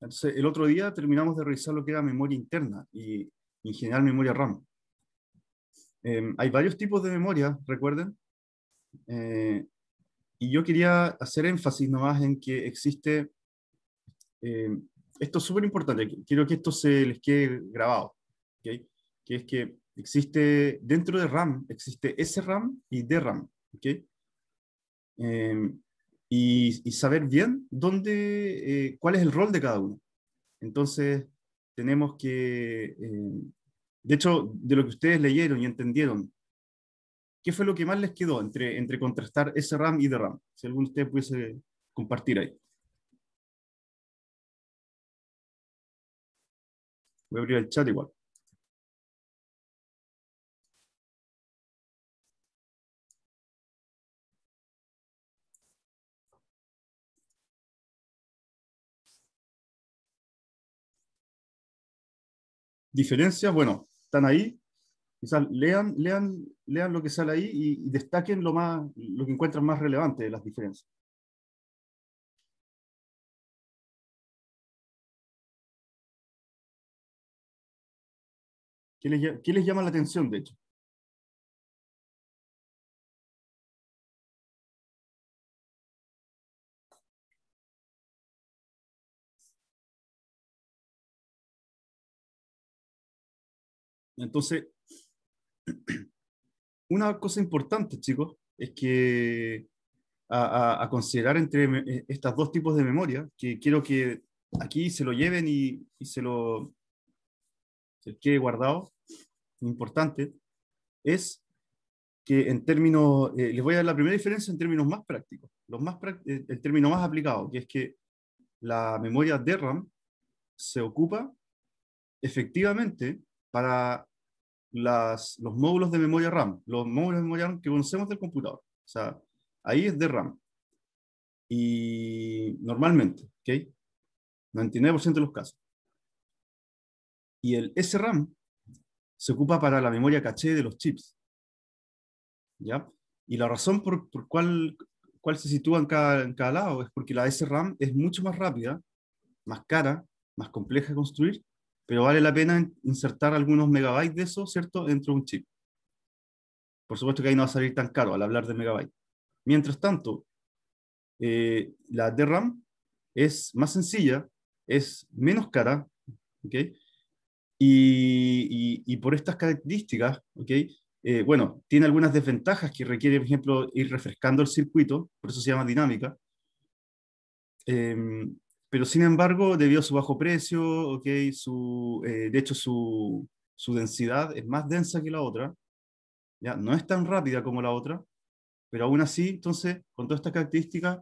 Entonces, el otro día terminamos de revisar lo que era memoria interna y en general memoria RAM. Em, hay varios tipos de memoria, recuerden. Eh, y yo quería hacer énfasis nomás en que existe, em, esto es súper importante, quiero que esto se les quede grabado, que es que existe, dentro de RAM, existe SRAM y DRAM. ¿okay? Em, y, saber bien dónde, eh, cuál es el rol de cada uno. Entonces, tenemos que, eh, de hecho, de lo que ustedes leyeron y entendieron, ¿qué fue lo que más les quedó entre, entre contrastar RAM y DRAM? Si alguno de ustedes pudiese compartir ahí. Voy a abrir el chat igual. diferencias, bueno, están ahí, quizás lean, lean, lean lo que sale ahí y, destaquen lo, más, lo que encuentran más relevante de las diferencias. ¿Qué ¿Qué les, llama la atención, de hecho? Entonces, una cosa importante, chicos, es que a, considerar entre eh, estos dos tipos de memoria, que quiero que aquí se lo lleven y, se lo se quede guardado, importante, es que en términos, eh, les voy a dar la primera diferencia en términos más prácticos, los más eh, el término más aplicado, que es que la memoria DRAM se ocupa efectivamente para los módulos de memoria RAM, los módulos de memoria RAM que conocemos del computador. O sea, ahí es de RAM. Y normalmente, ¿ok? 99% de los casos. Y el SRAM se ocupa para la memoria caché de los chips. ¿Ya? Y la razón por, por cual, se sitúa cada, en cada lado es porque la SRAM es mucho más rápida, más cara, más compleja de construir pero vale la pena insertar algunos megabytes de eso, ¿cierto?, dentro de un chip. Por supuesto que ahí no va a salir tan caro al hablar de megabytes. Mientras tanto, eh, la DRAM es más sencilla, es menos cara, ¿ok? y, por estas características, ¿ok? Eh, bueno, tiene algunas desventajas que requiere, por ejemplo, ir refrescando el circuito, por eso se llama dinámica. Em, pero sin embargo, debido a su bajo precio, su, eh, de hecho su, su, densidad es más densa que la otra, ¿ya? no es tan rápida como la otra, pero aún así, entonces, con todas estas características,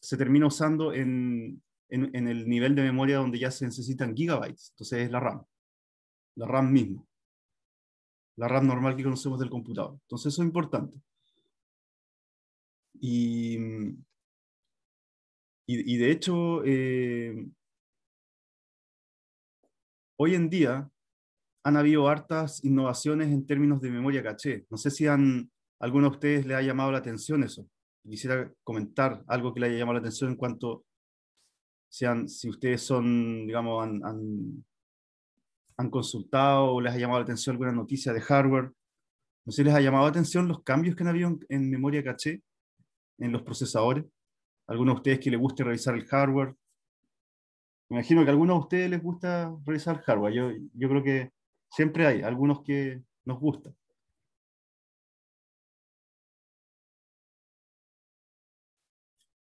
se termina usando en, en, en, el nivel de memoria donde ya se necesitan gigabytes, entonces es la RAM, la RAM misma, la RAM normal que conocemos del computador. Entonces eso es importante. Y mm, y, de hecho, eh, hoy en día han habido hartas innovaciones en términos de memoria caché. No sé si han, alguno de ustedes le ha llamado la atención eso. Quisiera comentar algo que le haya llamado la atención en cuanto si, si ustedes son, digamos, han, han, consultado o les ha llamado la atención alguna noticia de hardware. No sé si les ha llamado la atención los cambios que han habido en memoria caché, en los procesadores. ¿Alguno de ustedes que le guste revisar el hardware. Me imagino que a algunos de ustedes les gusta revisar el hardware. Yo, creo que siempre hay algunos que nos gustan.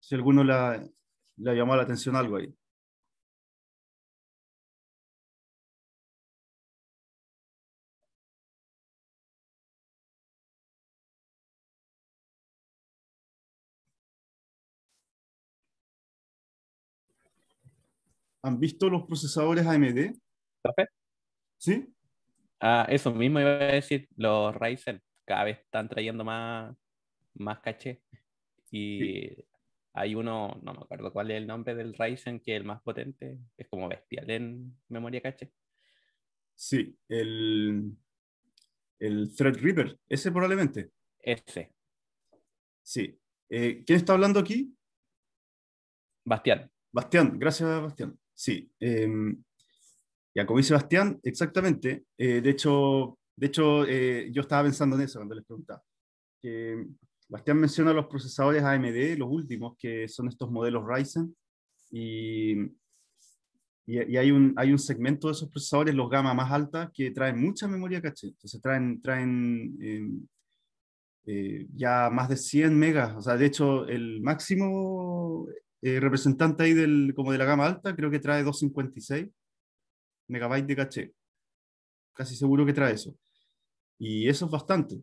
Si alguno le ha llamado la atención algo ahí. ¿Han visto los procesadores AMD? ¿Sí? Ah, eso mismo iba a decir, los Ryzen cada vez están trayendo más, más caché. Y hay uno, no me acuerdo cuál es el nombre del Ryzen, que es el más potente, es como bestial en memoria caché. Sí, el, el Threadripper, ese probablemente. Ese. Sí. Eh, ¿Quién está hablando aquí? Bastián. Bastián, gracias Bastián. Sí. Eh, ya, como dice Sebastián, exactamente. Eh, de hecho, de hecho eh, yo estaba pensando en eso cuando les preguntaba. Sebastián menciona los procesadores AMD, los últimos, que son estos modelos Ryzen. Y, y, hay, un, hay un segmento de esos procesadores, los gama más altas, que traen mucha memoria caché. Entonces traen, traen em, eh, ya más de 100 megas. O sea, de hecho, el máximo eh, representante ahí del, como de la gama alta, creo que trae 256 megabytes de caché. Casi seguro que trae eso. Y eso es bastante.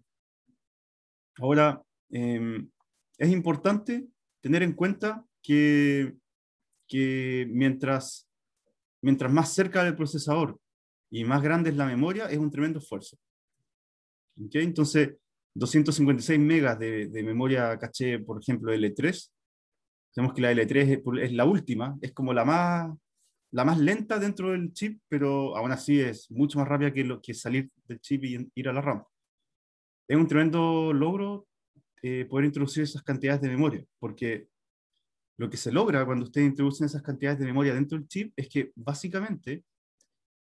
Ahora, em, es importante tener en cuenta que, mientras, mientras más cerca del procesador y más grande es la memoria, es un tremendo esfuerzo. Entonces, 256 megas de, de, memoria caché, por ejemplo, L3, Sabemos que la L3 es la última, es como la más, la más lenta dentro del chip, pero aún así es mucho más rápida que, que salir del chip y ir a la RAM. Es un tremendo logro eh, poder introducir esas cantidades de memoria, porque lo que se logra cuando ustedes introducen esas cantidades de memoria dentro del chip es que básicamente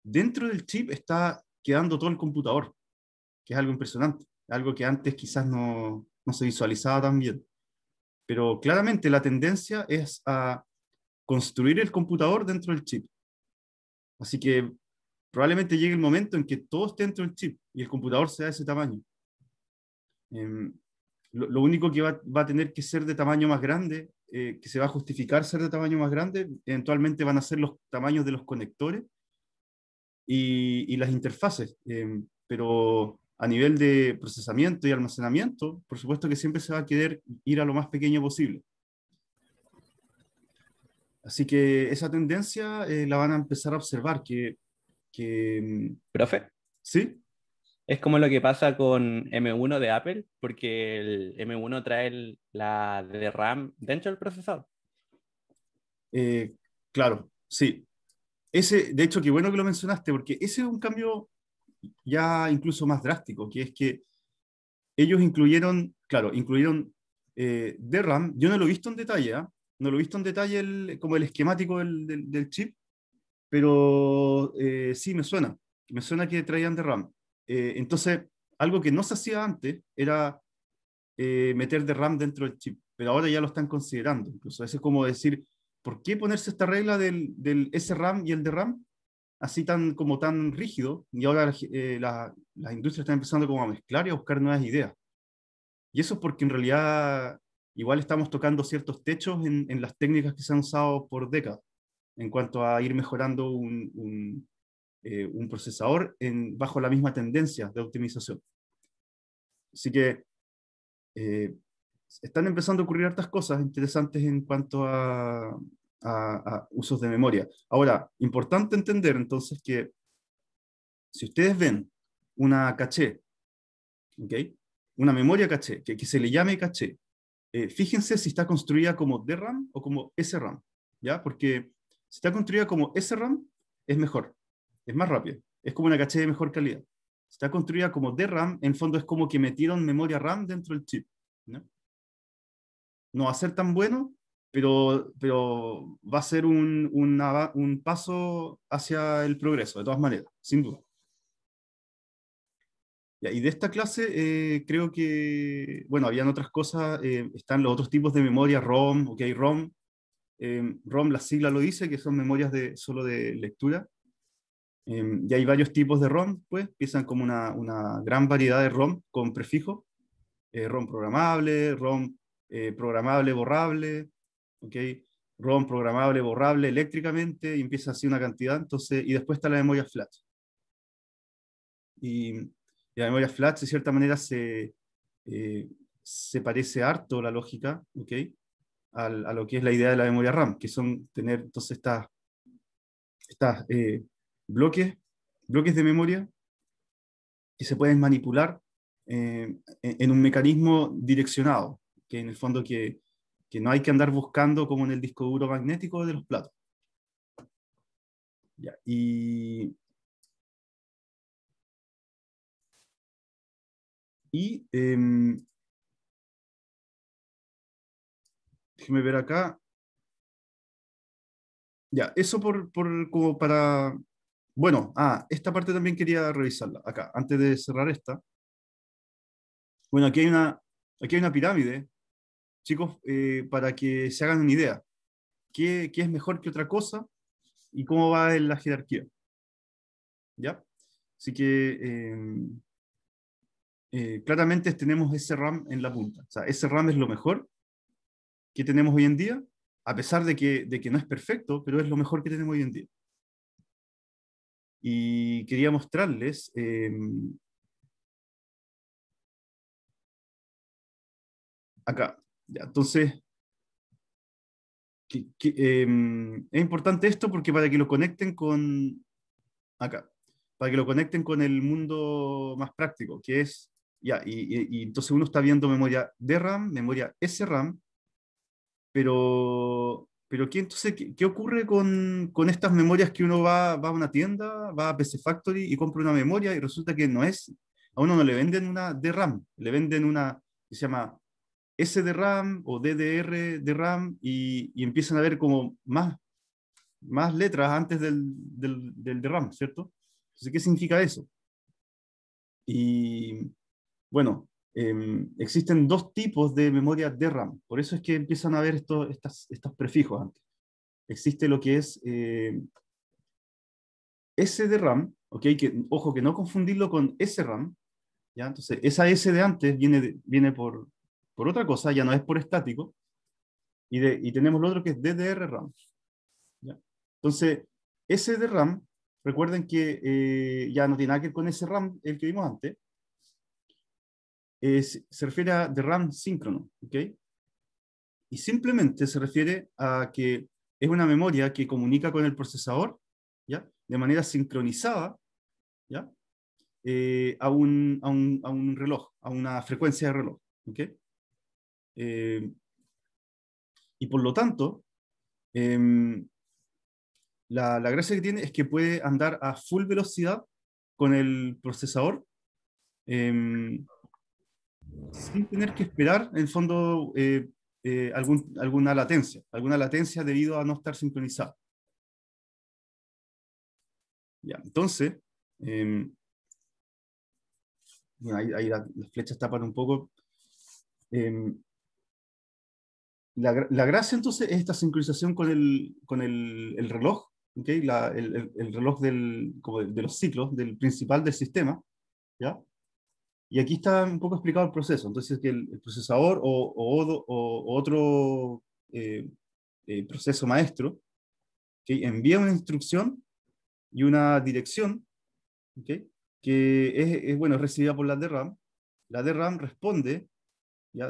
dentro del chip está quedando todo el computador, que es algo impresionante, algo que antes quizás no, no se visualizaba tan bien pero claramente la tendencia es a construir el computador dentro del chip. Así que probablemente llegue el momento en que todo esté dentro del chip y el computador sea de ese tamaño. Em, lo, único que va, a tener que ser de tamaño más grande, eh, que se va a justificar ser de tamaño más grande, eventualmente van a ser los tamaños de los conectores y, las interfaces. Em, pero a nivel de procesamiento y almacenamiento, por supuesto que siempre se va a querer ir a lo más pequeño posible. Así que esa tendencia eh, la van a empezar a observar que... Mm, ¿Profe? ¿Sí? Es como lo que pasa con M1 de Apple, porque el M1 trae la de RAM dentro del procesador. Eh, claro, sí. Ese, de hecho, qué bueno que lo mencionaste, porque ese es un cambio ya incluso más drástico, que es que ellos incluyeron, claro, incluyeron eh, DRAM, yo no lo he visto en detalle, ¿ah? no lo he visto en detalle el, como el esquemático del, del, chip, pero eh, sí me suena, me suena que traían DRAM. Eh, entonces, algo que no se hacía antes era eh, meter DRAM dentro del chip, pero ahora ya lo están considerando, incluso. a es como decir, ¿por qué ponerse esta regla del, del SRAM y el DRAM? así tan, como tan rígido y ahora eh, la, las industrias están empezando como a mezclar y a buscar nuevas ideas. Y eso es porque en realidad igual estamos tocando ciertos techos en, las técnicas que se han usado por décadas en cuanto a ir mejorando un, eh, procesador en, bajo la misma tendencia de optimización. Así que eh, están empezando a ocurrir hartas cosas interesantes en cuanto a, a, usos de memoria. Ahora, importante entender entonces que si ustedes ven una caché, una memoria caché, que, se le llame caché, eh, fíjense si está construida como DRAM o como SRAM, ¿ya? Porque si está construida como SRAM, es mejor, es más rápido. es como una caché de mejor calidad. Si está construida como DRAM, en fondo es como que metieron memoria RAM dentro del chip, ¿no? No va a ser tan bueno, pero, pero va a ser un, un paso hacia el progreso, de todas maneras, sin duda. Y de esta clase eh, creo que, bueno, habían otras cosas, eh, están los otros tipos de memoria, ROM, OK, ROM. Em, ROM, la sigla lo dice, que son memorias de, solo de lectura. Em, y hay varios tipos de ROM, pues, empiezan como una, una gran variedad de ROM con prefijo. Eh, ROM programable, ROM programable, borrable, ¿ok? ROM programable, borrable eléctricamente, y empieza así una cantidad, entonces, y después está la memoria flash. Y, la memoria flash, de cierta manera, eh, se, parece harto la lógica, ¿ok? A, lo que es la idea de la memoria RAM, que son tener entonces estas eh, bloques, bloques de memoria que se pueden manipular eh, en un mecanismo direccionado, que en el fondo que, que no hay que andar buscando como en el disco duro magnético de los platos. Ya, y, y em, déjeme ver acá. Ya, eso por, por, como para... Bueno, ah, esta parte también quería revisarla acá, antes de cerrar esta. Bueno, aquí hay una, aquí hay una pirámide chicos, eh, para que se hagan una idea. ¿Qué, es mejor que otra cosa? ¿Y cómo va la jerarquía? ¿Ya? Así que em, eh, claramente tenemos ese RAM en la punta. O sea, ese RAM es lo mejor que tenemos hoy en día, a pesar de que no es perfecto, pero es lo mejor que tenemos hoy en día. Y quería mostrarles em, acá entonces, em, es importante esto porque para que lo conecten con, acá, para que lo conecten con el mundo más práctico, que es, ya, y, entonces uno está viendo memoria de RAM, memoria SRAM, pero, pero ¿qué, entonces, qué, ocurre con, con, estas memorias que uno va, va, a una tienda, va a PC Factory y compra una memoria y resulta que no es, a uno no le venden una de RAM, le venden una que se llama de RAM o DDR de RAM y, empiezan a ver como más, más letras antes del, del, del ¿cierto? Entonces, ¿qué significa eso? Y bueno, em, existen dos tipos de memoria RAM. por eso es que empiezan a ver esto, estos prefijos antes. Existe lo que es eh, S SDRAM, okay, ojo que no confundirlo con RAM. ¿ya? entonces esa S de antes viene, viene por, por otra cosa, ya no es por estático, y, de, y tenemos lo otro que es DDR-RAM. Entonces, ese de RAM, recuerden que eh, ya no tiene nada que ver con ese RAM, el que vimos antes, se refiere a de RAM síncrono, ¿ok? Y simplemente se refiere a que es una memoria que comunica con el procesador, ¿ya? De manera sincronizada, ¿ya? Eh, a, un, a, un, reloj, a una frecuencia de reloj, ¿ok? Eh, y por lo tanto, em, la, gracia que tiene es que puede andar a full velocidad con el procesador em, sin tener que esperar, en el fondo, eh, eh, alguna latencia, alguna latencia debido a no estar sincronizado. Ya, entonces, em, ahí, las flechas tapan un poco la, gracia entonces es esta sincronización con el, con el, reloj, el, reloj de, los ciclos, del principal del sistema. ¿ya? Y aquí está un poco explicado el proceso. Entonces, que el, procesador o, otro eh, eh, proceso maestro que envía una instrucción y una dirección que es, bueno, recibida por la DRAM. La DRAM responde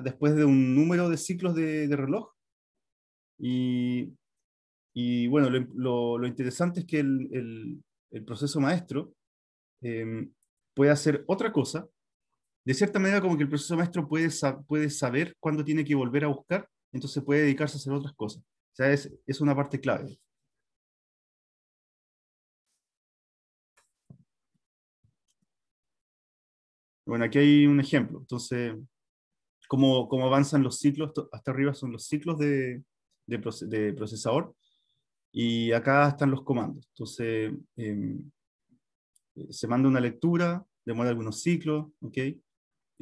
después de un número de ciclos de, reloj. Y, bueno, lo, interesante es que el, proceso maestro em, puede hacer otra cosa. De cierta manera, como que el proceso maestro puede, puede saber cuándo tiene que volver a buscar, entonces puede dedicarse a hacer otras cosas. O sea, es, es una parte clave. Bueno, aquí hay un ejemplo. Entonces, cómo, avanzan los ciclos, hasta arriba son los ciclos de, procesador y acá están los comandos. Entonces, em, se manda una lectura, demora algunos ciclos, ¿ok? Y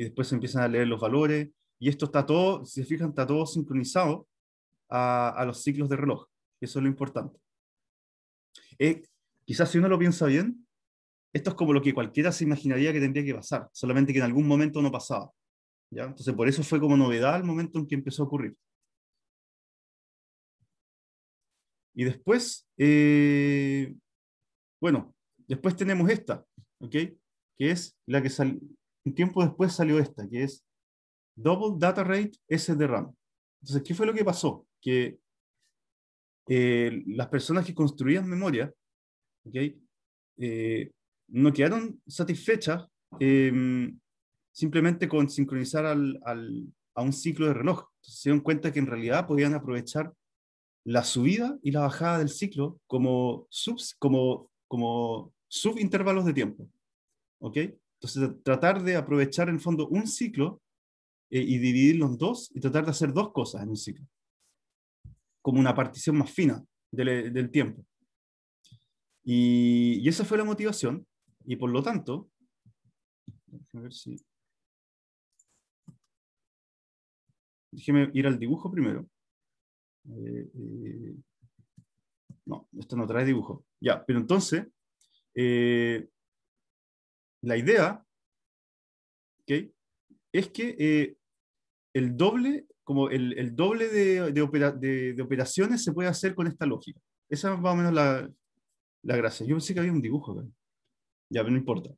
después se empiezan a leer los valores y esto está todo, si se fijan, está todo sincronizado a, los ciclos de reloj. Eso es lo importante. Eh, quizás si uno lo piensa bien, esto es como lo que cualquiera se imaginaría que tendría que pasar, solamente que en algún momento no pasaba. ¿ya? Entonces, por eso fue como novedad al momento en que empezó a ocurrir. Y después, eh, bueno, después tenemos esta, ¿ok? Que es la que salió, un tiempo después salió esta, que es Double Data Rate SDRAM. Entonces, ¿qué fue lo que pasó? Que eh, las personas que construían memoria, eh, no quedaron satisfechas em, simplemente con sincronizar al, a un ciclo de reloj. se dieron cuenta que en realidad podían aprovechar la subida y la bajada del ciclo como, subs, como, como subintervalos de tiempo. ¿Ok? Entonces, tratar de aprovechar en fondo un ciclo eh, y dividirlo en dos y tratar de hacer dos cosas en un ciclo, como una partición más fina del, eh, tiempo. Y, y, esa fue la motivación, y por lo tanto, a ver si Déjeme ir al dibujo primero. Eh, eh, no, esto no trae dibujo. Ya, pero entonces, eh, la idea es que el doble, como el, doble de, operaciones se puede hacer con esta lógica. Esa es más o menos la, la gracia. Yo pensé que había un dibujo acá. Ya, pero no importa.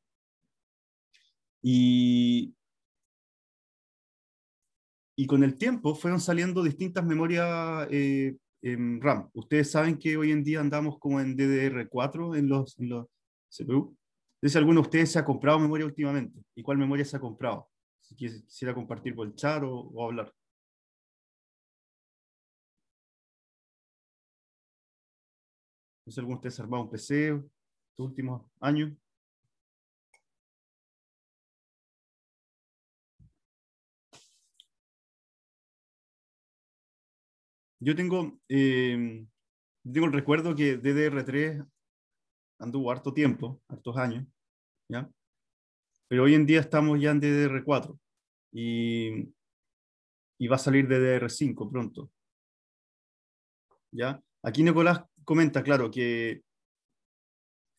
Y, y con el tiempo fueron saliendo distintas memorias eh, en RAM. Ustedes saben que hoy en día andamos como en DDR4 en los, los CPU. Entonces, alguno de ustedes se ha comprado memoria últimamente. ¿Y cuál memoria se ha comprado? Si quisiera compartir por el chat o, hablar. No sé, alguno de ustedes ha armado un PC estos últimos años. Yo eh, tengo, el recuerdo que DDR3 anduvo harto tiempo, hartos años, ¿ya? Pero hoy en día estamos ya en DDR4 y, y va a salir DDR5 pronto. ¿Ya? Aquí Nicolás comenta, claro, que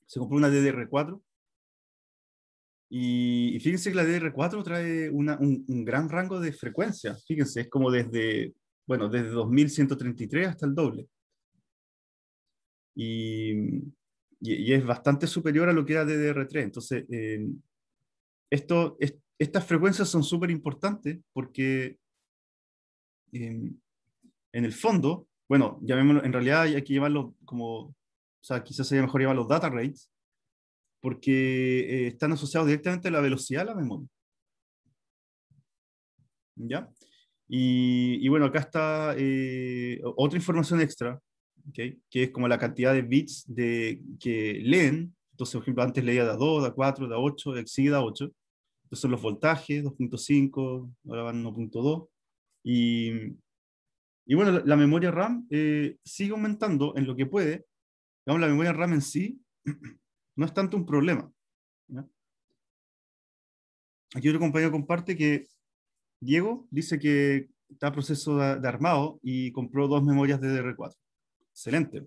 se compró una DDR4 y, fíjense que la DDR4 trae una, un, gran rango de frecuencias. Fíjense, es como desde bueno, desde 2133 hasta el doble. Y, es bastante superior a lo que era DDR3. Entonces, eh, esto, estas frecuencias son súper importantes porque eh, en el fondo, bueno, en realidad hay que llevarlo como, o sea, quizás sería mejor llevar los data rates, porque eh, están asociados directamente a la velocidad de la memoria. ¿Ya? Y, bueno, acá está eh, otra información extra, que es como la cantidad de bits de, que leen. Entonces, por ejemplo, antes leía de 2 de A4, de A8, sigue de A8. Entonces, los voltajes, 2.5, ahora van 1.2. Y, y bueno, la, memoria RAM eh, sigue aumentando en lo que puede. Digamos, la memoria RAM en sí no es tanto un problema. Aquí otro compañero comparte que Diego dice que está proceso de, armado y compró dos memorias DDR4. Excelente.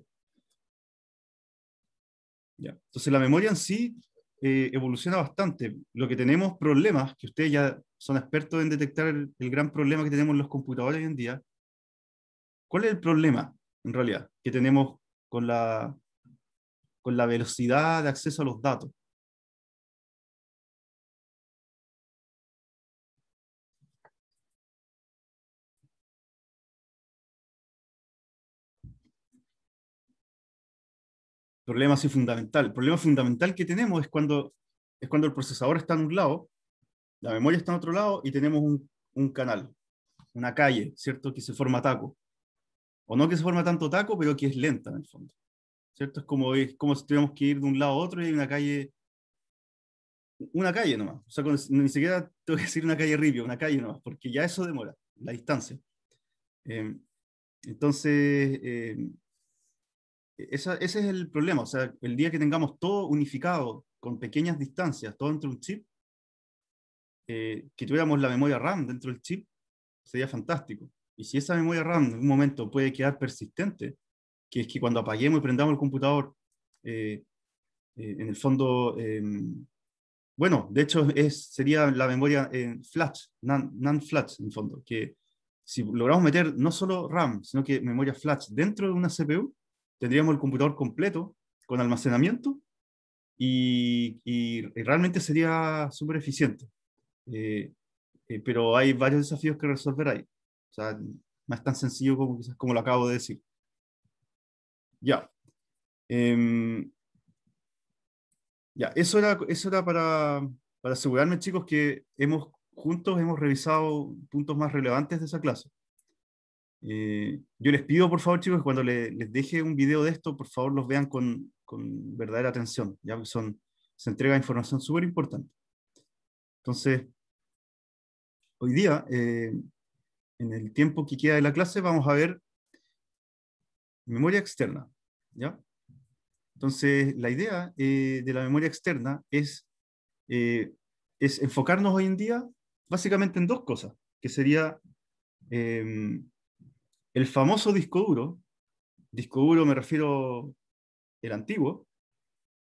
Ya. Entonces la memoria en sí eh, evoluciona bastante. Lo que tenemos problemas, que ustedes ya son expertos en detectar el, gran problema que tenemos en los computadores hoy en día. ¿Cuál es el problema, en realidad, que tenemos con la, con la velocidad de acceso a los datos? problema así fundamental. El problema fundamental que tenemos es cuando, es cuando el procesador está en un lado, la memoria está en otro lado y tenemos un, un canal, una calle, ¿cierto? Que se forma taco. O no que se forma tanto taco, pero que es lenta en el fondo. ¿Cierto? Es como, es como si tuviéramos que ir de un lado a otro y hay una calle una calle nomás. O sea, ni siquiera tengo que decir una calle ripio, una calle nomás, porque ya eso demora, la distancia. Em, entonces, em, ese es el problema. O sea, el día que tengamos todo unificado, con pequeñas distancias, todo dentro de un chip, eh, que tuviéramos la memoria RAM dentro del chip, sería fantástico. Y si esa memoria RAM en un momento puede quedar persistente, que es que cuando apaguemos y prendamos el computador, eh, eh, en el fondo, em, bueno, de hecho sería la memoria en flash, non flash en el fondo, que si logramos meter no solo RAM, sino que memoria flash dentro de una CPU, tendríamos el computador completo con almacenamiento y, realmente sería súper eficiente. Eh, eh, pero hay varios desafíos que resolver ahí. O sea, no es tan sencillo como, como lo acabo de decir. Ya. Em, ya, eso era, eso era para, para asegurarme, chicos, que hemos juntos hemos revisado puntos más relevantes de esa clase. Eh, yo les pido, por favor, chicos, que cuando les deje un video de esto, por favor, los vean con, con verdadera atención, ya que son, se entrega información súper importante. Entonces, hoy día, eh, en el tiempo que queda de la clase, vamos a ver memoria externa, ¿ya? Entonces, la idea eh, de la memoria externa es, es enfocarnos hoy en día básicamente en dos cosas, que sería em, el famoso disco duro, disco duro me refiero el antiguo,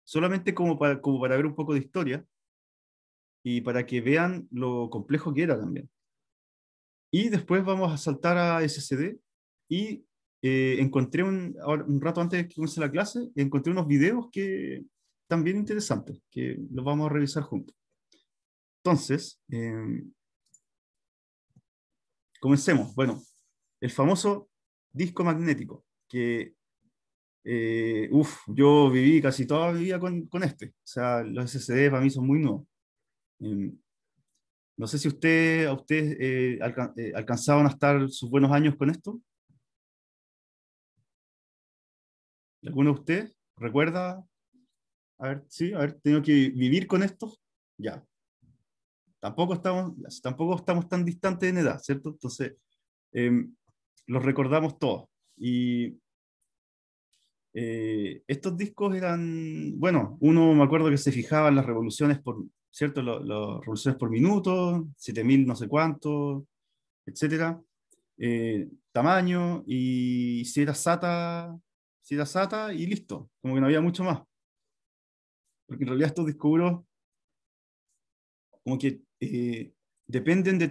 solamente como para, ver un poco de historia y para que vean lo complejo que era también. Y después vamos a saltar a SSD y eh, encontré un, rato antes de que comience la clase, encontré unos videos que están bien interesantes, que los vamos a revisar juntos. Entonces, em, comencemos. Bueno, el famoso disco magnético, que, eh, uff, yo viví casi toda mi vida con, con, este. O sea, los SSD para mí son muy nuevos. Em, no sé si usted, a usted eh, eh, alcanzaban a estar sus buenos años con esto. ¿Alguno de ustedes recuerda A ver, sí, ver tengo que vivir con esto? Ya. Tampoco estamos, tampoco estamos tan distantes en edad, ¿cierto? Entonces, em, los recordamos todos. Y eh, estos discos eran, bueno, uno me acuerdo que se fijaba en las revoluciones por, ¿cierto? Las revoluciones por minuto, 7000 no sé cuánto, etcétera. Eh, tamaño y si era SATA, si era SATA y listo, como que no había mucho más. Porque en realidad estos discos como que eh, dependen de,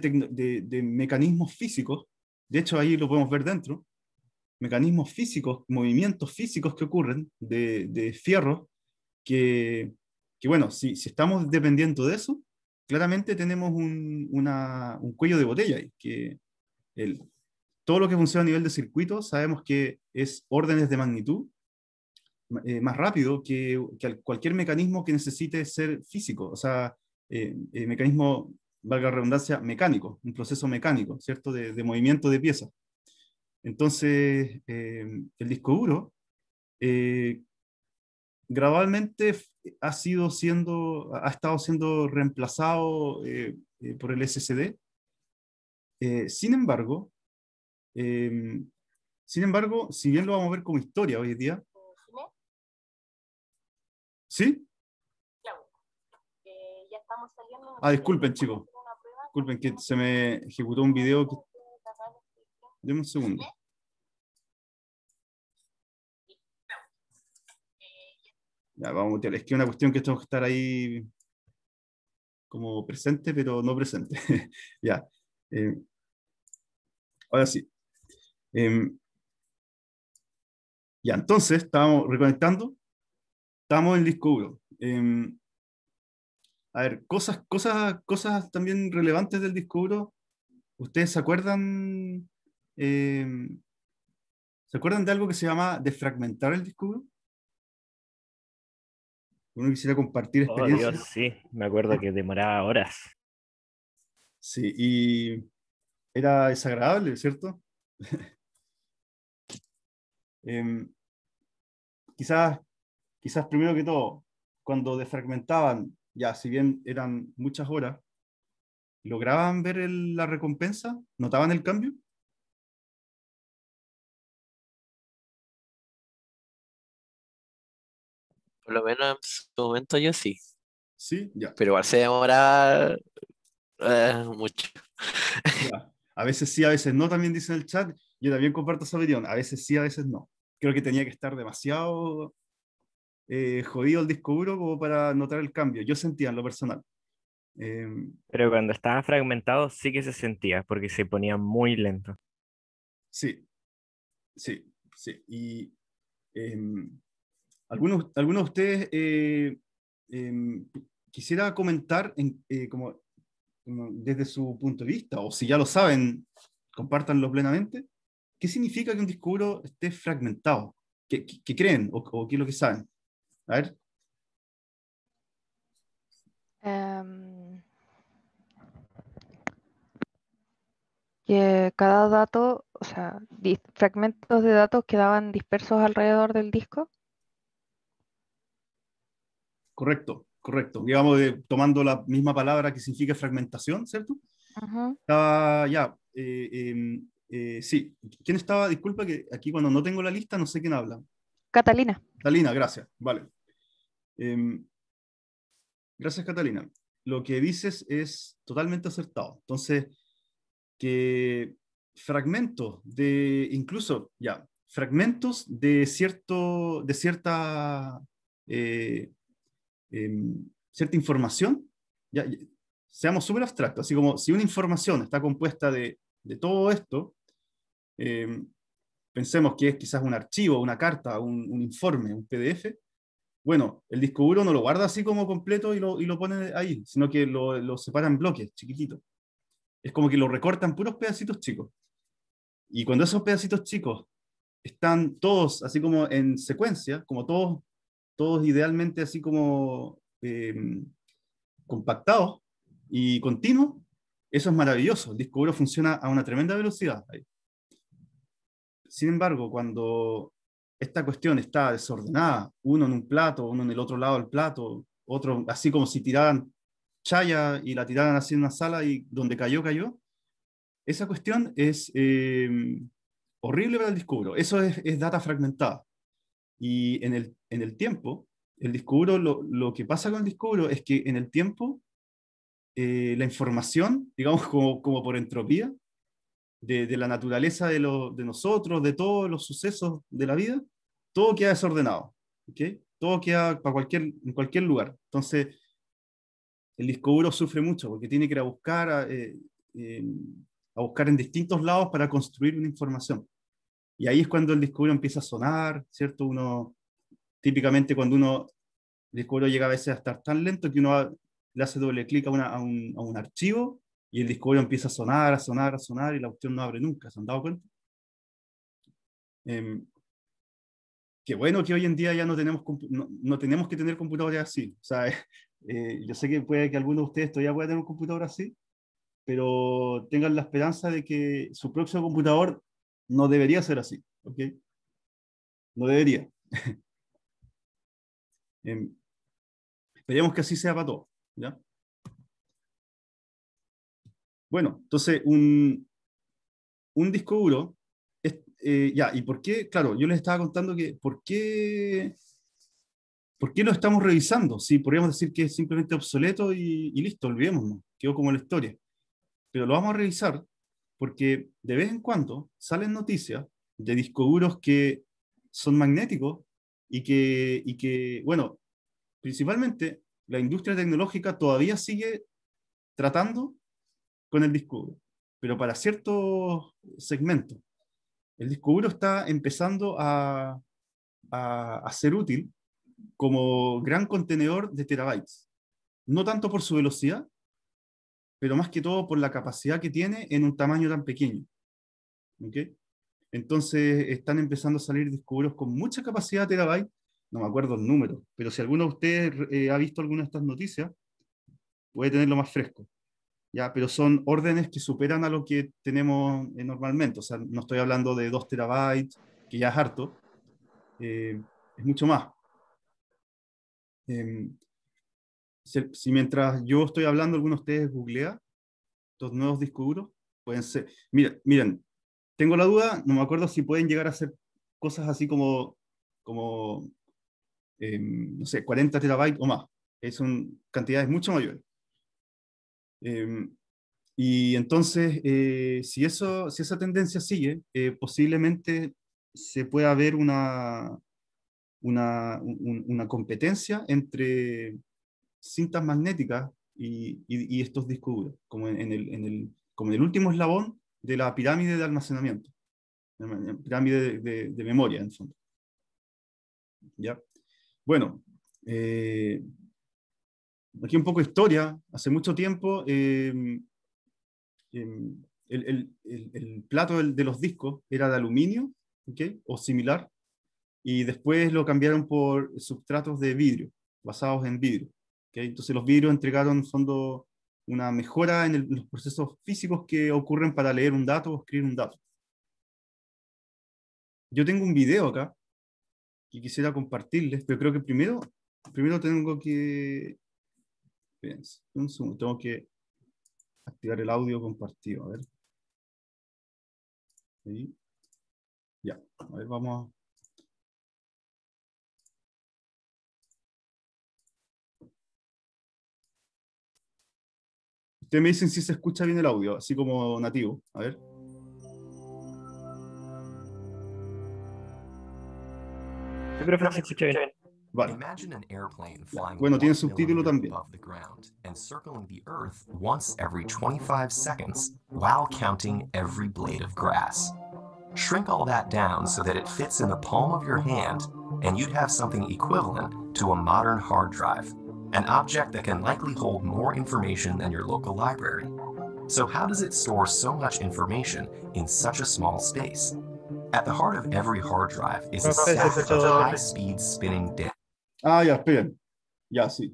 de mecanismos físicos de hecho, ahí lo podemos ver dentro. Mecanismos físicos, movimientos físicos que ocurren de, fierro, que, bueno, si, estamos dependiendo de eso, claramente tenemos un, cuello de botella ahí, que todo lo que funciona a nivel de circuito sabemos que es órdenes de magnitud eh, más rápido que, cualquier mecanismo que necesite ser físico, o sea, eh, eh mecanismo valga la redundancia, mecánico, un proceso mecánico, ¿cierto? De, movimiento de piezas. Entonces, eh, el disco duro eh, gradualmente ha, sido siendo, ha estado siendo reemplazado eh, por el SSD. sin embargo, em, sin embargo, si bien lo vamos a ver como historia hoy en día. ¿Sí? Ya estamos saliendo Ah, disculpen, chicos. Disculpen que se me ejecutó un video. Que... un segundo. Ya, vamos a Es que es una cuestión que tengo que estar ahí como presente, pero no presente. ya. Eh, ahora sí. Em, ya, entonces, estábamos reconectando. Estamos en disco em, a ver, cosas, cosas, cosas también relevantes del disco ¿Ustedes se acuerdan? Em, ¿Se acuerdan de algo que se llama desfragmentar el disco Uno quisiera compartir experiencias. Oh, Dios, sí, me acuerdo que demoraba horas. Sí, y era desagradable, ¿cierto? Em, quizás, quizás primero que todo, cuando desfragmentaban ya si bien eran muchas horas, ¿lograban ver la recompensa? ¿Notaban el cambio? Por lo menos en su momento yo sí. Sí, ya. Pero igual se demora eh, mucho. A veces sí, a veces no, también dice el chat. Yo también comparto esa opinión. A veces sí, a veces no. Creo que tenía que estar demasiado eh, jodido el disco duro como para notar el cambio. Yo sentía en lo personal. Em, Pero cuando estaba fragmentado sí que se sentía, porque se ponía muy lento. Sí, sí, sí. Y em, algunos, algunos de ustedes eh, em, quisiera comentar en, eh, como, desde su punto de vista, o si ya lo saben, compartanlo plenamente. ¿Qué significa que un disco duro esté fragmentado? ¿Qué, creen o, o qué es lo que saben? A ver. Em, que cada dato, o sea, fragmentos de datos quedaban dispersos alrededor del disco. Correcto, correcto. Digamos, tomando la misma palabra que significa fragmentación, ¿cierto? Estaba ya. Eh, em, eh, sí, ¿quién estaba? Disculpa que aquí cuando no tengo la lista no sé quién habla. Catalina. Catalina, gracias. Vale. Em, gracias, Catalina. Lo que dices es totalmente acertado. Entonces, que fragmentos de, incluso, ya, fragmentos de, cierto, de cierta, eh, em, cierta información, ya, seamos súper abstractos, así como si una información está compuesta de, todo esto, em, pensemos que es quizás un archivo, una carta, un, informe, un PDF, bueno, el disco duro no lo guarda así como completo y lo, pone ahí, sino que lo, separa en bloques chiquititos. Es como que lo recortan puros pedacitos chicos. Y cuando esos pedacitos chicos están todos así como en secuencia, como todos, todos idealmente así como em, compactados y continuos, eso es maravilloso. El disco duro funciona a una tremenda velocidad. Ahí. Sin embargo, cuando esta cuestión está desordenada, uno en un plato, uno en el otro lado del plato, otro así como si tiraran chaya y la tiraran así en una sala y donde cayó, cayó, esa cuestión es eh, horrible para el descubro. Eso es, data fragmentada. Y en el, en el tiempo, el descubro, lo, lo que pasa con el descubro es que en el tiempo eh, la información, digamos como, como por entropía, de, la naturaleza de, lo, de, nosotros, de todos los sucesos de la vida, todo queda desordenado. ¿okay? Todo queda para cualquier, en cualquier lugar. Entonces, el disco duro sufre mucho porque tiene que ir a buscar, eh, em, a, buscar en distintos lados para construir una información. Y ahí es cuando el disco duro empieza a sonar, ¿cierto? Uno, típicamente cuando uno, el disco llega a veces a estar tan lento que uno le hace doble clic a, a, un, a un archivo y el disco empieza a sonar, a sonar, a sonar, y la opción no abre nunca, ¿se han dado cuenta? Em, qué bueno que hoy en día ya no tenemos, no, tenemos que tener computadoras así. O sea, eh, yo sé que puede que alguno de ustedes todavía pueda tener un computador así, pero tengan la esperanza de que su próximo computador no debería ser así, ¿ok? No debería. Em, esperemos que así sea para todos, ¿ya? Bueno, entonces un, un disco duro, eh, ya, ¿y por qué? Claro, yo les estaba contando que, ¿por qué, por qué lo estamos revisando? Si podríamos decir que es simplemente obsoleto y, listo, olvidémonos, quedó como la historia. Pero lo vamos a revisar porque de vez en cuando salen noticias de discos duros que son magnéticos y que, y que, bueno, principalmente la industria tecnológica todavía sigue tratando con el disco Pero para ciertos segmentos, el disco duro está empezando a, a, ser útil como gran contenedor de terabytes. No tanto por su velocidad, pero más que todo por la capacidad que tiene en un tamaño tan pequeño. Entonces están empezando a salir discos con mucha capacidad de terabyte, no me acuerdo el número, pero si alguno de ustedes eh, ha visto alguna de estas noticias, puede tenerlo más fresco. ¿ya? pero son órdenes que superan a lo que tenemos eh, normalmente. O sea, no estoy hablando de 2 terabytes, que ya es harto, eh, es mucho más. Em, si, mientras yo estoy hablando, algunos de ustedes googlea estos nuevos discos duros, pueden ser. Miren, miren, tengo la duda, no me acuerdo si pueden llegar a ser cosas así como, como em, no sé, 40 terabytes o más. Es son cantidades mucho mayores. Em, y entonces, eh, si, eso, si esa tendencia sigue, eh, posiblemente se pueda ver una, una, una competencia entre cintas magnéticas y, y, estos discos duros, como en, el, en, el, como en el último eslabón de la pirámide de almacenamiento, pirámide de, memoria, en fondo. ¿Ya? Bueno, eh, aquí un poco de historia, hace mucho tiempo em, em, el, plato de los discos era de aluminio o similar, y después lo cambiaron por substratos de vidrio, basados en vidrio. Entonces los vidrios entregaron en una mejora en, los procesos físicos que ocurren para leer un dato o escribir un dato. Yo tengo un video acá que quisiera compartirles, pero creo que primero, primero tengo que un Tengo que activar el audio compartido. A ver. Ya, a ver, vamos. Ustedes me dicen si se escucha bien el audio, así como nativo. A ver. Yo creo que no se escucha bien. Vale. Bueno, tiene subtítulo también. Shrink all that down so that it fits in the palm of your hand, and you'd have something equivalent to a modern hard drive, an object that can likely hold more information than your local library. So how does it store so much information in such a small space? At the heart of every hard drive is a stack of high-speed spinning disks. Ah, ya, bien. Ya, sí.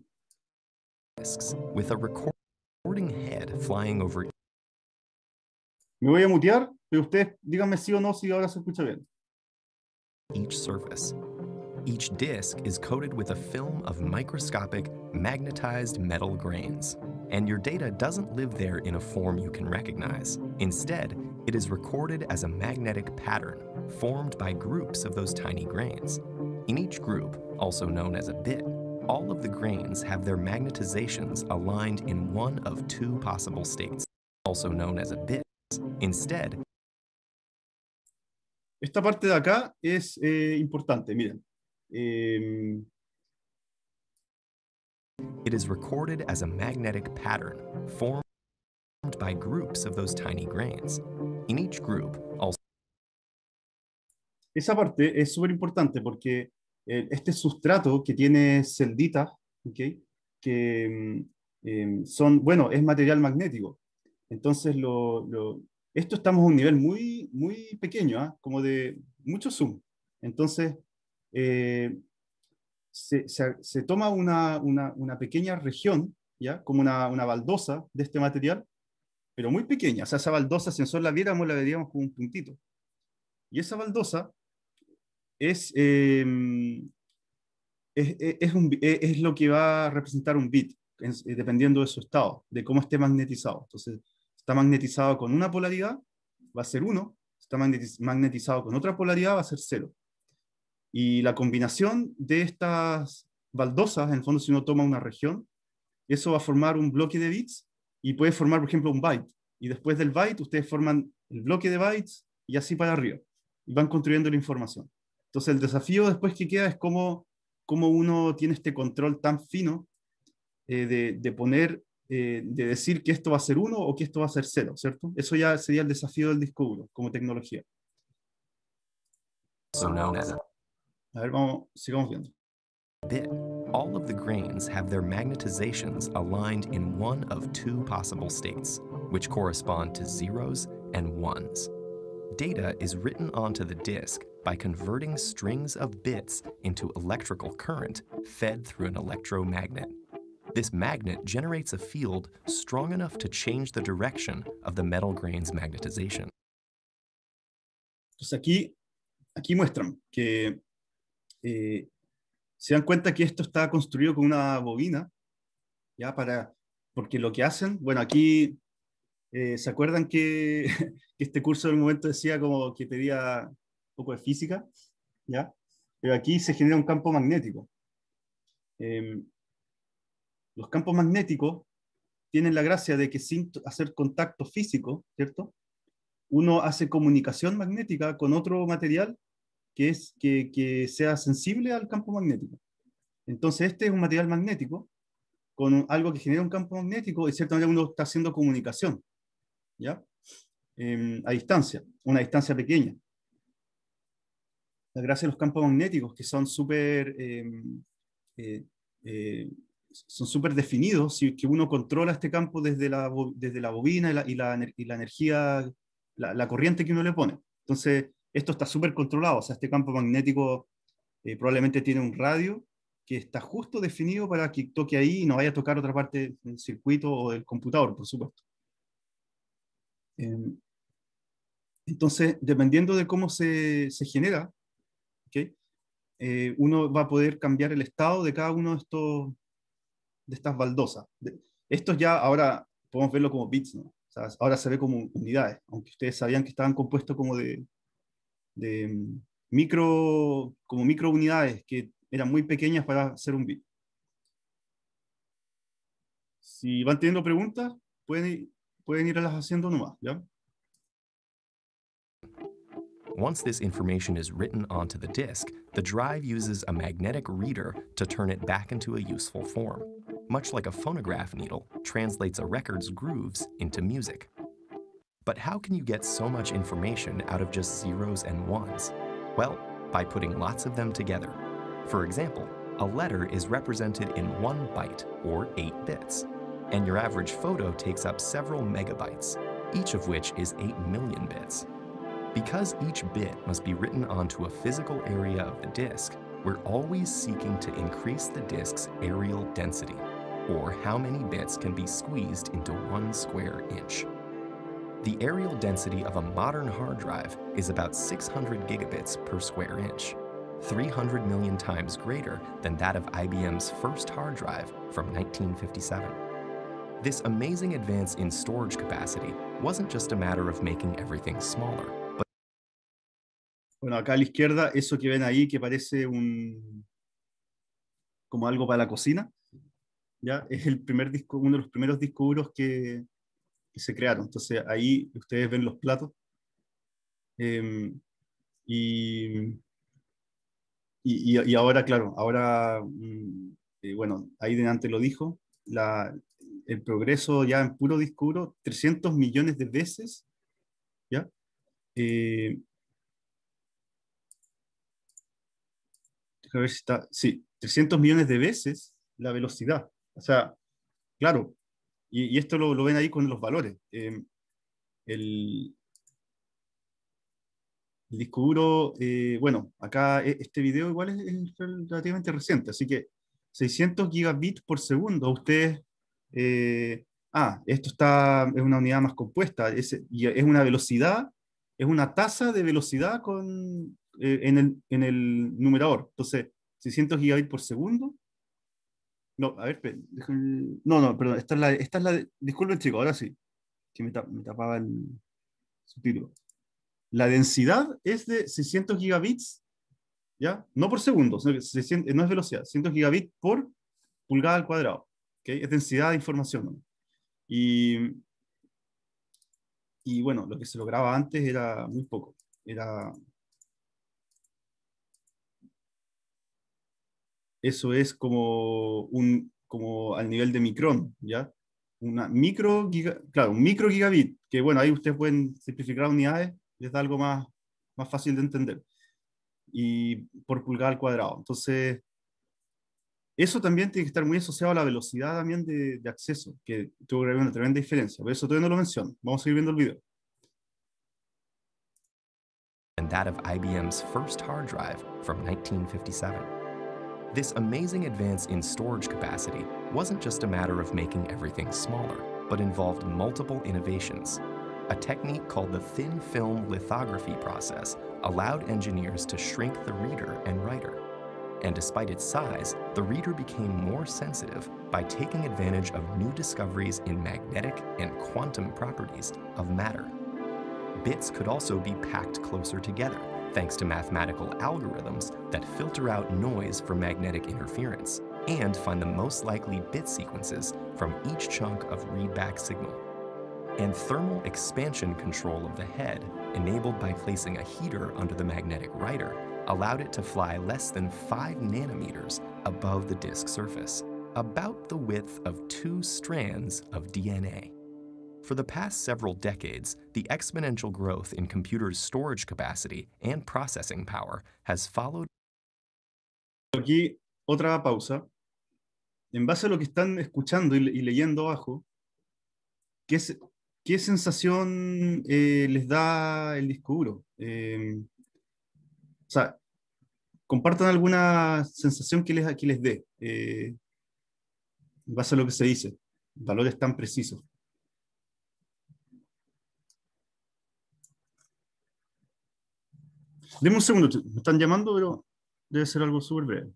With a recording head flying over. Me voy a mutear, pero ustedes díganme sí o no si ahora se escucha bien. Each surface. Each disc is coated with a film of microscopic, magnetized metal grains. And your data doesn't live there in a form you can recognize. Instead, it is recorded as a magnetic pattern formed by groups of those tiny grains. In each group, also known as a bit, all of the grains have their magnetizations aligned in one of two possible states, also known as a bit. Instead, esta parte de acá es eh, importante, miren. Eh, it is recorded as a magnetic pattern formed by groups of those tiny grains. In each group, also esa parte es súper importante porque eh, este sustrato que tiene celditas, ¿okay? que mm, eh, son, bueno, es material magnético. Entonces, lo, esto estamos a un nivel muy, muy pequeño, ¿ah? como de mucho zoom. Entonces, eh, se, se, toma una, una, una, pequeña región, ¿ya? como una, una baldosa de este material, pero muy pequeña. O sea, esa baldosa, si nosotros la viéramos, la veríamos como un puntito. Y esa baldosa Em, es, es, lo que va a representar un bit, eh, dependiendo de su estado, de cómo esté magnetizado. Entonces, está magnetizado con una polaridad, va a ser uno, está magnetizado con otra polaridad, va a ser cero. Y la combinación de estas baldosas, en el fondo, si uno toma una región, eso va a formar un bloque de bits y puede formar, por ejemplo, un byte. Y después del byte, ustedes forman el bloque de bytes y así para arriba. Y van construyendo la información. Entonces el desafío después que queda es cómo, cómo uno tiene este control tan fino eh, de, de, poner, eh, de decir que esto va a ser uno o que esto va a ser cero, ¿cierto? Eso ya sería el desafío del disco duro como tecnología. So now, a ver, vamos, sigamos viendo. All of the grains have their magnetizations aligned in one of two possible states, which correspond to zeros and ones. Data is written onto the disk by converting strings of bits into electrical current fed through an electromagnet. This magnet generates a field strong enough to change the direction of the metal grain's magnetization. Entonces aquí, aquí muestran que eh, se dan cuenta que esto está construido con una bobina, ya para, porque lo que hacen, bueno, aquí eh, se acuerdan que, que, este curso del momento decía como que pedía poco de física, ¿ya? Pero aquí se genera un campo magnético. Em, los campos magnéticos tienen la gracia de que sin hacer contacto físico, ¿cierto? Uno hace comunicación magnética con otro material que, es, que, que sea sensible al campo magnético. Entonces, este es un material magnético con algo que genera un campo magnético y ciertamente uno está haciendo comunicación, ¿ya? Em, a distancia, una distancia pequeña gracias a los campos magnéticos, que son súper em, eh, eh, son súper definidos, que uno controla este campo desde la, desde la bobina y la, y la, energía, la, corriente que uno le pone. Entonces, esto está súper controlado, o sea, este campo magnético eh, probablemente tiene un radio que está justo definido para que toque ahí y no vaya a tocar otra parte del circuito o del computador, por supuesto. Em, entonces, dependiendo de cómo se, se genera, eh, uno va a poder cambiar el estado de cada uno de, estos, de estas baldosas. Estos ya ahora podemos verlo como bits, ¿no? ahora se ve como unidades, aunque ustedes sabían que estaban compuestos como de, de mm, micro, como micro unidades que eran muy pequeñas para hacer un bit. Si van teniendo preguntas, pueden pueden haciendo nomás, ¿ya? Once this information is written onto the disk, the drive uses a magnetic reader to turn it back into a useful form, much like a phonograph needle translates a record's grooves into music. But how can you get so much information out of just zeros and ones? Well, by putting lots of them together. For example, a letter is represented in one byte, or eight bits, and your average photo takes up several megabytes, each of which is 8 million bits. Because each bit must be written onto a physical area of the disk, we're always seeking to increase the disk's areal density, or how many bits can be squeezed into one square inch. The areal density of a modern hard drive is about 600 gigabits per square inch, 300 million times greater than that of IBM's first hard drive from 1957. This amazing advance in storage capacity wasn't just a matter of making everything smaller. Bueno, acá a la izquierda, eso que ven ahí, que parece un como algo para la cocina, ¿ya? es el primer disco, uno de los primeros discos que, se crearon. Entonces ahí ustedes ven los platos. Em, y, ahora, claro, ahora, mm, eh, bueno, ahí delante lo dijo, el progreso ya en puro disco duro, 300 millones de veces, ¿ya? Eh, sí, 300 millones de veces la velocidad. O sea, claro, y, esto lo, ven ahí con los valores. Em, el, el, disco duro, eh, bueno, acá e, este video igual es, relativamente reciente, así que 600 gigabits por segundo. Ustedes, eh, ah, esto está, es una unidad más compuesta, es una velocidad, es una tasa de velocidad con, eh, en, el, en, el, numerador. Entonces, 600 gigabits por segundo. No, a ver, no, no, perdón, esta es la, esta es la, ahora sí, que me, tapaba el subtítulo. La densidad es de 600 gigabits, ¿ya? No por segundo, sino eh, no es velocidad, 100 gigabits por pulgada al cuadrado, ¿okay? Es densidad de información. Y, y bueno, lo que se lograba antes era muy poco, era eso es como, un, como al nivel de micrón, ¿ya? Una micro, claro, un micro gigabit, que bueno, ahí ustedes pueden simplificar unidades, les da algo más, más fácil de entender. Y por pulgada al cuadrado. Entonces, eso también tiene que estar muy asociado a la velocidad también de, acceso, que tuvo que una tremenda diferencia. Pero eso todavía no lo menciono. Vamos a seguir viendo el video. And that of IBM's first hard drive from 1957. This amazing advance in storage capacity wasn't just a matter of making everything smaller, but involved multiple innovations. A technique called the thin film lithography process allowed engineers to shrink the reader and writer. And despite its size, the reader became more sensitive by taking advantage of new discoveries in magnetic and quantum properties of matter. Bits could also be packed closer together, thanks to mathematical algorithms that filter out noise from magnetic interference and find the most likely bit sequences from each chunk of readback signal. And thermal expansion control of the head, enabled by placing a heater under the magnetic writer, allowed it to fly less than 5 nanometers above the disk surface, about the width of two strands of DNA. For the past several decades, the exponential growth in computers' storage capacity and processing power has followed. Aquí otra pausa. En base a lo que están escuchando y, leyendo abajo, ¿qué, qué sensación eh, les da el disco duro? Em, o sea, compartan alguna sensación que les, que les dé, eh, en base a lo que se dice, valores tan precisos. Deme un segundo, me están llamando, pero debe ser algo súper breve.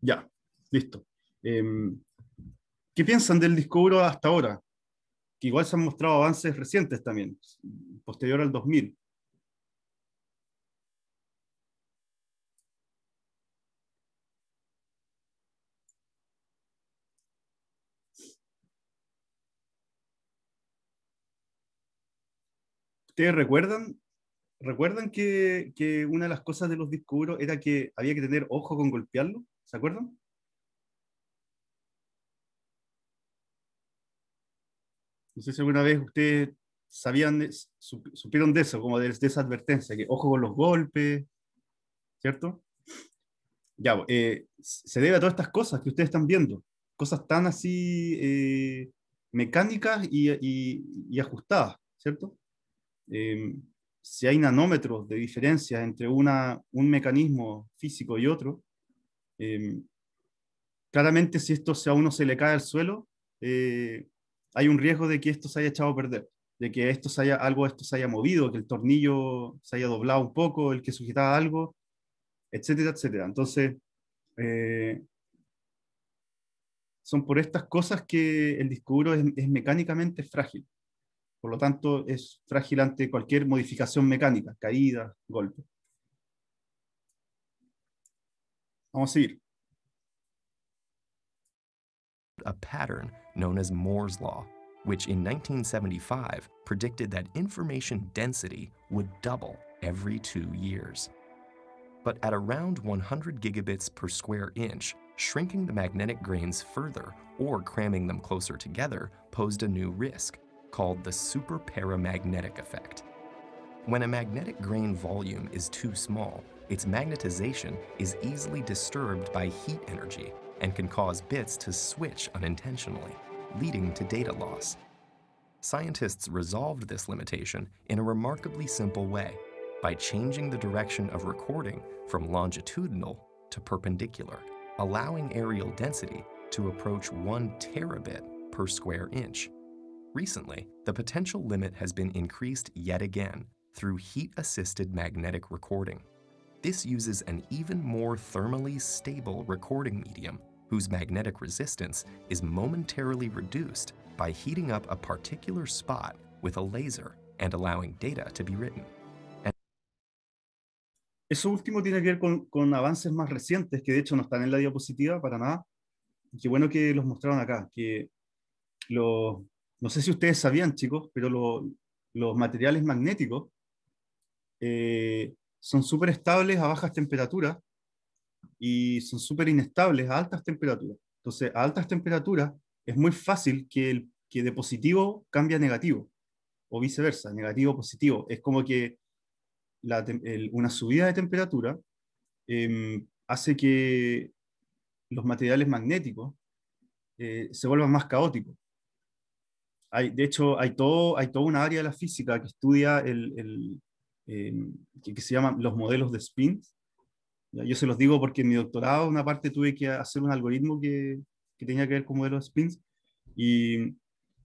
Ya, listo. Em, ¿Qué piensan del descubro hasta ahora? Que igual se han mostrado avances recientes también, posterior al 2000. ¿Ustedes recuerdan? ¿Recuerdan que, una de las cosas de los discuros era que había que tener ojo con golpearlo? ¿Se acuerdan? No sé si alguna vez ustedes sabían, supieron de eso, como de, esa advertencia, que ojo con los golpes, ¿cierto? Ya, eh, se debe a todas estas cosas que ustedes están viendo, cosas tan así eh, mecánicas y ajustadas, ¿cierto? Em, si hay nanómetros de diferencia entre una, un mecanismo físico y otro, em, claramente si esto a uno se le cae al suelo, eh, hay un riesgo de que esto se haya echado a perder, de que esto se haya, algo esto se haya movido, que el tornillo se haya doblado un poco, el que sujetaba algo, etcétera, etcétera. Entonces, eh, son por estas cosas que el disco es mecánicamente frágil. Por lo tanto, es frágil ante cualquier modificación mecánica, caída, golpe. Vamos a seguir. A pattern known as Moore's Law, which in 1975 predicted that information density would double every two years. But at around 100 gigabits per square inch, shrinking the magnetic grains further or cramming them closer together posed a new risk called the superparamagnetic effect. When a magnetic grain volume is too small, its magnetization is easily disturbed by heat energy and can cause bits to switch unintentionally, leading to data loss. Scientists resolved this limitation in a remarkably simple way by changing the direction of recording from longitudinal to perpendicular, allowing aerial density to approach 1 terabit per square inch. Recently, the potential limit has been increased yet again through heat-assisted magnetic recording. This uses an even more thermally stable recording medium whose magnetic resistance is momentarily reduced by heating up a particular spot with a laser and allowing data to be written. And Eso último tiene que ver con, con avances más recientes que de hecho no están en la diapositiva para nada. Qué bueno que los mostraron acá, que los no sé si ustedes sabían, chicos, pero los materiales magnéticos eh, son súper estables a bajas temperaturas y son súper inestables a altas temperaturas. Entonces, a altas temperaturas es muy fácil que, el, que de positivo cambie a negativo o viceversa, negativo positivo. Es como que una subida de temperatura em, hace que los materiales magnéticos eh, se vuelvan más caóticos de hecho, hay, todo, hay toda una área de la física que estudia el, em, que, se llama los modelos de spins. Yo se los digo porque en mi doctorado, una parte tuve que hacer un algoritmo que, que tenía que ver con modelos de spins. Y,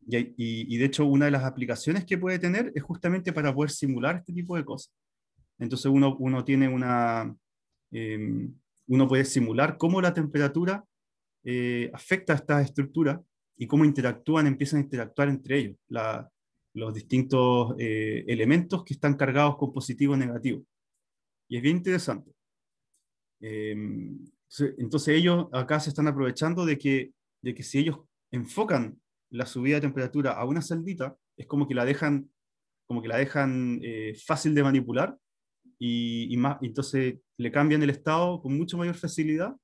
de hecho, una de las aplicaciones que puede tener es justamente para poder simular este tipo de cosas. Entonces, uno, tiene una. Em, uno puede simular cómo la temperatura eh, afecta a estas estructuras y cómo interactúan, empiezan a interactuar entre ellos, los distintos eh, elementos que están cargados con positivo y negativo. Y es bien interesante. Em, entonces ellos acá se están aprovechando de que, de que si ellos enfocan la subida de temperatura a una celdita, es como que la dejan, como que la dejan eh, fácil de manipular y, y, más, entonces le cambian el estado con mucho mayor facilidad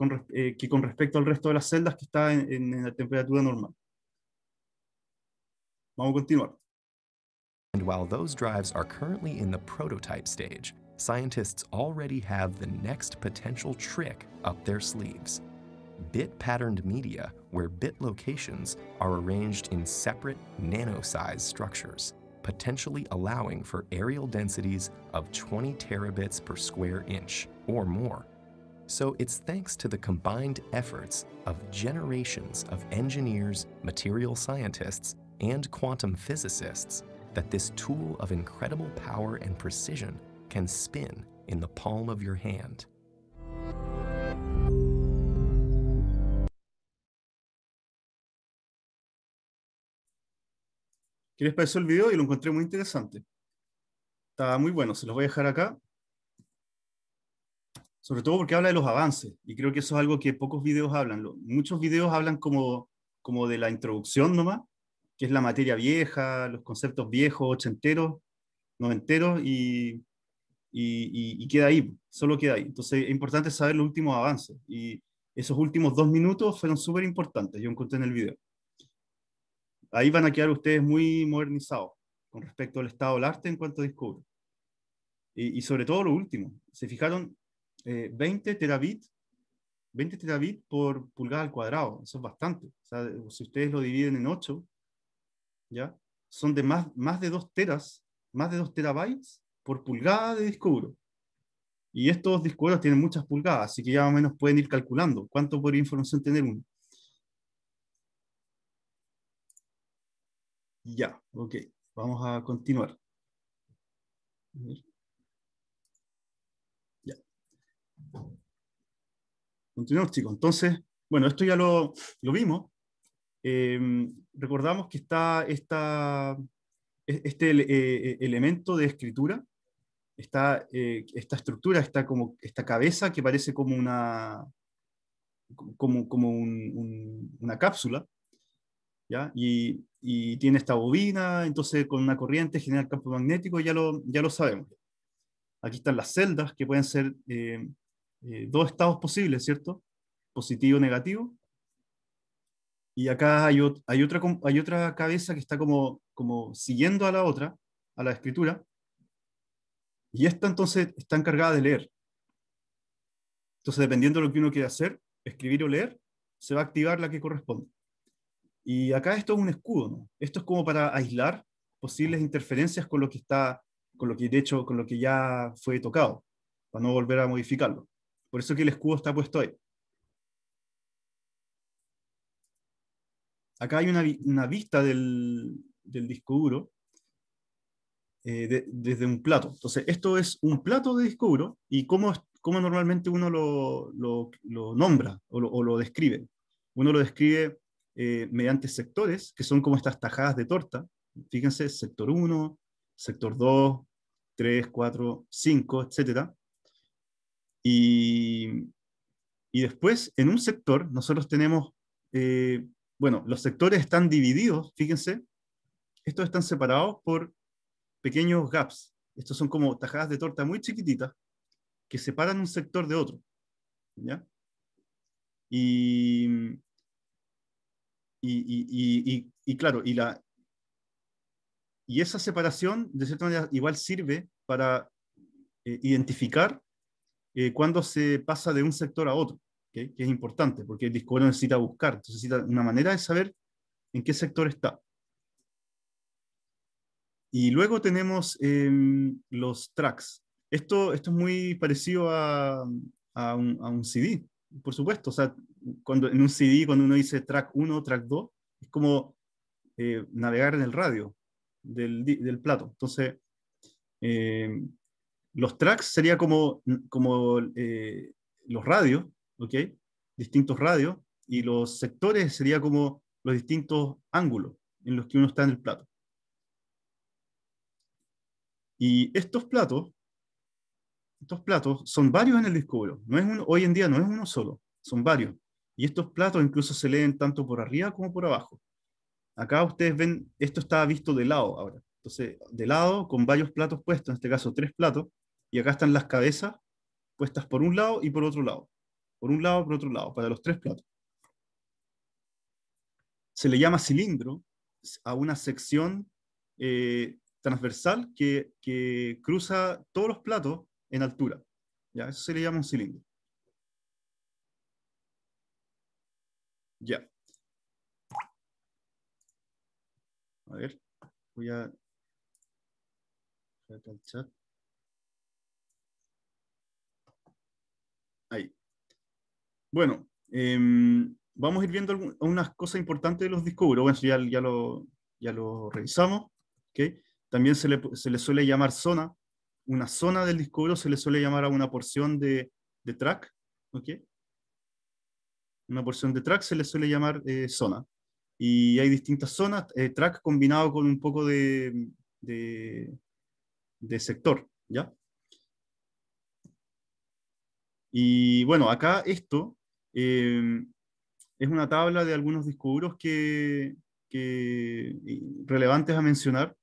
con, eh, que con respecto al resto de las celdas que está en, en, la temperatura normal. Vamos a continuar. And while those drives are currently in the prototype stage, scientists already have the next potential trick up their sleeves. Bit patterned media where bit locations are arranged in separate nano size structures, potentially allowing for aerial densities of 20 terabits per square inch or more. So it's thanks to the combined efforts of generations of engineers, material scientists, and quantum physicists that this tool of incredible power and precision can spin in the palm of your hand. ¿Qué les pareció el video? Yo lo encontré muy interesante. Está muy bueno, se los voy a dejar acá. sobre todo porque habla de los avances, y creo que eso es algo que pocos videos hablan. Muchos videos hablan como, como de la introducción nomás, que es la materia vieja, los conceptos viejos, ochenteros, noventeros, y, y, y, queda ahí, solo queda ahí. Entonces es importante saber los últimos avances, y esos últimos dos minutos fueron súper importantes, yo encontré en el video. Ahí van a quedar ustedes muy modernizados con respecto al estado del arte en cuanto a descubro. y sobre todo lo último, se fijaron, 20 terabits, 20 terabit por pulgada al cuadrado, eso es bastante. si ustedes lo dividen en 8, ¿ya? son de más, más de 2 teras, más de 2 terabytes por pulgada de disco Y estos discos tienen muchas pulgadas, así que ya más o menos pueden ir calculando cuánto podría información tener uno. Ya, ok, vamos a continuar. continuamos Entonces, bueno, esto ya lo, lo vimos. Em, recordamos que está esta, e-, este eh, eh, elemento de escritura, está, eh, esta estructura, está como, esta cabeza que parece como una, como, como una cápsula, ¿ya? Y, tiene esta bobina, entonces con una corriente genera campo magnético, ya lo, ya lo sabemos. Aquí están las celdas que pueden ser em, eh, dos estados posibles, ¿cierto? Positivo negativo. Y acá hay, otra, hay otra cabeza que está como, como siguiendo a la otra, a la escritura. Y esta entonces está encargada de leer. Entonces, dependiendo de lo que uno quiera hacer, escribir o leer, se va a activar la que corresponde. Y acá esto es un escudo, ¿no? Esto es como para aislar posibles interferencias con lo que está, con lo que de hecho, con lo que ya fue tocado, para no volver a modificarlo. Por eso que el escudo está puesto ahí. Acá hay una, vista del, disco duro eh, desde un plato. Entonces, esto es un plato de disco duro y cómo, normalmente uno lo, nombra o lo, describe. Uno lo describe eh, mediante sectores, que son como estas tajadas de torta. Fíjense, sector 1, sector 2, 3, 4, 5, etcétera y, y después, en un sector, nosotros tenemos, eh, bueno, los sectores están divididos, fíjense, estos están separados por pequeños gaps. Estos son como tajadas de torta muy chiquititas que separan un sector de otro. ¿ya? Y, y, y, y, claro, y, la, y esa separación, de cierta manera, igual sirve para eh, identificar eh, cuando se pasa de un sector a otro, que es importante, porque el disco necesita buscar, necesita una manera de saber en qué sector está. Y luego tenemos em, los tracks. Esto, esto es muy parecido a, a, un, CD, por supuesto. O sea, cuando, en un CD, cuando uno dice track 1, track 2, es como eh, navegar en el radio del, del plato. Entonces, eh, los tracks sería como, como eh, los radios, ¿ok? Distintos radios, y los sectores serían como los distintos ángulos en los que uno está en el plato. Y estos platos, estos platos son varios en el disco no es hoy en día no es uno solo, son varios. Y estos platos incluso se leen tanto por arriba como por abajo. Acá ustedes ven, esto está visto de lado ahora. Entonces, de lado, con varios platos puestos, en este caso tres platos, y acá están las cabezas puestas por un lado y por otro lado. Por un lado, por otro lado, para los tres platos. Se le llama cilindro a una sección eh, transversal que, cruza todos los platos en altura. ¿ya? Eso se le llama un cilindro. Ya. A ver, voy a... el Bueno, em, vamos a ir viendo algunas cosas importantes de los Discovery. Bueno, ya, ya, lo, revisamos. También se le, suele llamar zona. Una zona del Discovery se le suele llamar a una porción de, track. Una porción de track se le suele llamar eh, zona. Y hay distintas zonas. Eh, track combinado con un poco de, sector. ¿ya? Y bueno, acá esto Em, es una tabla de algunos discos que, que, relevantes a mencionar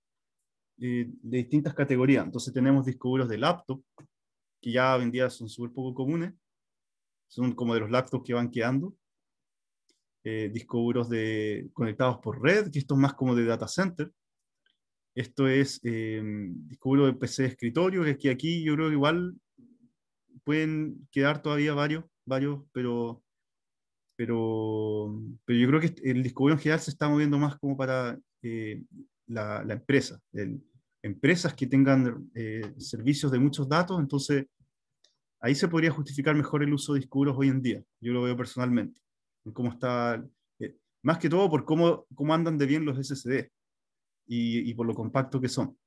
eh, de distintas categorías. Entonces tenemos discos de laptop, que ya hoy son súper poco comunes, son como de los laptops que van quedando. Eh, de, conectados por red, que esto es más como de data center. Esto es eh, de PC de escritorio, que aquí yo creo que igual pueden quedar todavía varios varios, pero, pero, pero yo creo que el disco en general se está moviendo más como para eh, la, empresa. empresas que tengan eh, servicios de muchos datos, entonces ahí se podría justificar mejor el uso de discos hoy en día. Yo lo veo personalmente. está, eh, más que todo por cómo, cómo andan de bien los SSD y, y por lo compacto que son.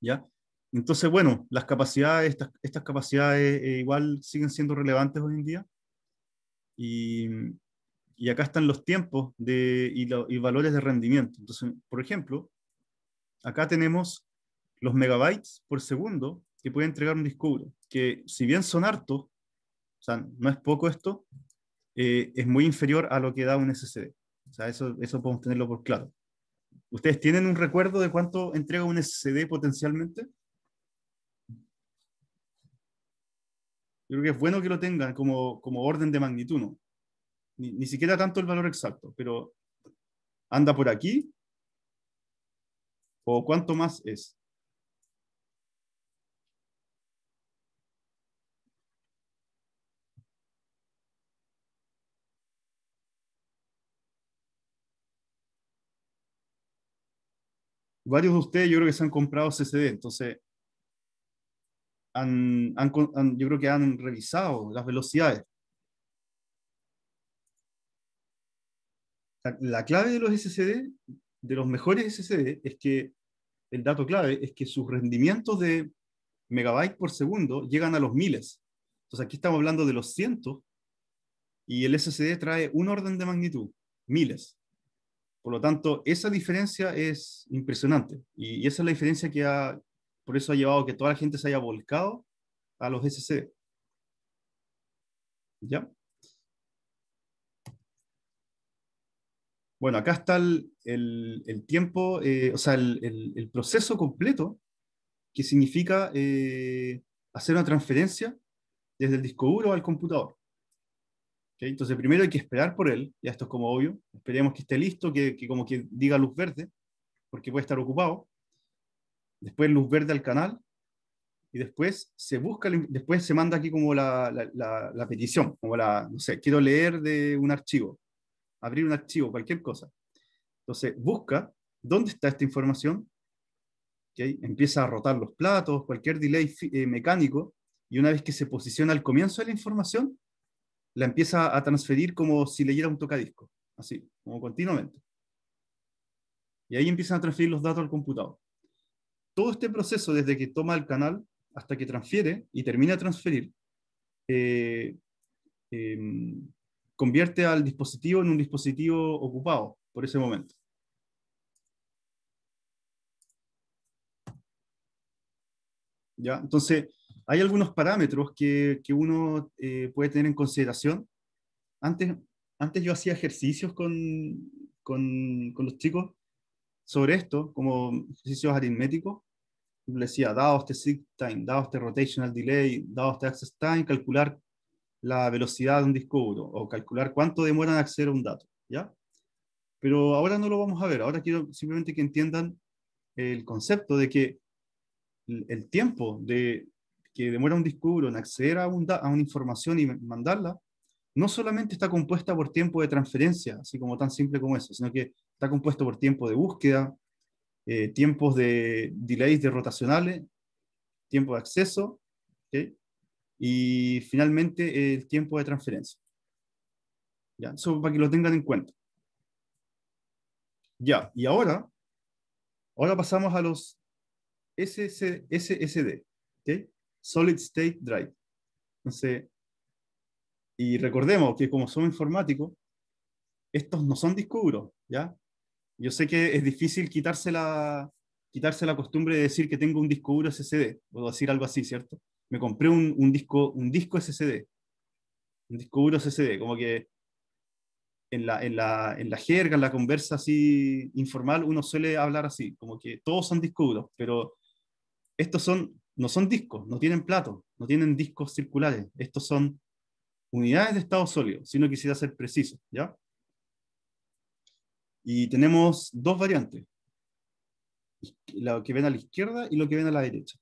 ¿Ya? Entonces, bueno, las capacidades, estas, capacidades eh, igual siguen siendo relevantes hoy en día. Y, acá están los tiempos de, y, valores de rendimiento. Entonces, por ejemplo, acá tenemos los megabytes por segundo que puede entregar un disco que si bien son hartos, o sea, no es poco esto, eh, es muy inferior a lo que da un SSD. O sea, eso, eso podemos tenerlo por claro. ¿Ustedes tienen un recuerdo de cuánto entrega un SSD potencialmente? yo creo que es bueno que lo tengan como, como orden de magnitud, ¿no? Ni, ni siquiera tanto el valor exacto, pero anda por aquí o cuánto más es. varios de ustedes yo creo que se han comprado CCD, entonces han, yo creo que han revisado las velocidades. La, clave de los SSD, de los mejores SSD, es que el dato clave es que sus rendimientos de megabytes por segundo llegan a los miles. Entonces aquí estamos hablando de los cientos y el SSD trae un orden de magnitud, miles. Por lo tanto, esa diferencia es impresionante y, y esa es la diferencia que ha, por eso ha llevado que toda la gente se haya volcado a los SC. ¿Ya? Bueno, acá está el, tiempo, eh, o sea, el, proceso completo que significa eh, hacer una transferencia desde el disco duro al computador. Entonces, primero hay que esperar por él, ya esto es como obvio, esperemos que esté listo, que, que como que diga luz verde, porque puede estar ocupado después luz verde al canal, y después se busca, después se manda aquí como la, petición, como la, no sé, quiero leer de un archivo, abrir un archivo, cualquier cosa. Entonces busca dónde está esta información, ¿Okay? empieza a rotar los platos, cualquier delay eh, mecánico, y una vez que se posiciona al comienzo de la información, la empieza a transferir como si leyera un tocadisco, así, como continuamente. Y ahí empiezan a transferir los datos al computador todo este proceso, desde que toma el canal hasta que transfiere y termina de transferir, eh, em, convierte al dispositivo en un dispositivo ocupado por ese momento. ¿Ya? Entonces, hay algunos parámetros que, uno eh, puede tener en consideración. Antes, antes yo hacía ejercicios con, con, con los chicos sobre esto como ejercicios aritméticos. Le decía dados de este seek time, dados de este rotational delay, dados de este access time, calcular la velocidad de un disco duro o calcular cuánto demora en acceder a un dato. ¿ya? Pero ahora no lo vamos a ver. Ahora quiero simplemente que entiendan el concepto de que el tiempo de, que demora un disco duro en acceder a, un a una información y mandarla no solamente está compuesta por tiempo de transferencia, así como tan simple como eso, sino que está compuesto por tiempo de búsqueda, eh, tiempos de delays de rotacionales, tiempo de acceso y finalmente el tiempo de transferencia. ¿Ya? Eso para que lo tengan en cuenta. Ya, y ahora, ahora pasamos a los SSD, Solid State Drive. Entonces, y recordemos que como somos informáticos, estos no son discos ¿ya? Yo sé que es difícil quitarse la, la costumbre de decir que tengo un disco duro SSD, o decir algo así, ¿cierto? Me compré un, un disco, un disco SSD, un disco duro SSD, como que en la, en, la, en la jerga, en la conversa así informal, uno suele hablar así, como que todos son discos pero estos son, no son discos, no tienen plato, no tienen discos circulares, estos son unidades de estado sólido, si no quisiera ser preciso, ¿ya? Y tenemos dos variantes, lo que ven a la izquierda y lo que ven a la derecha.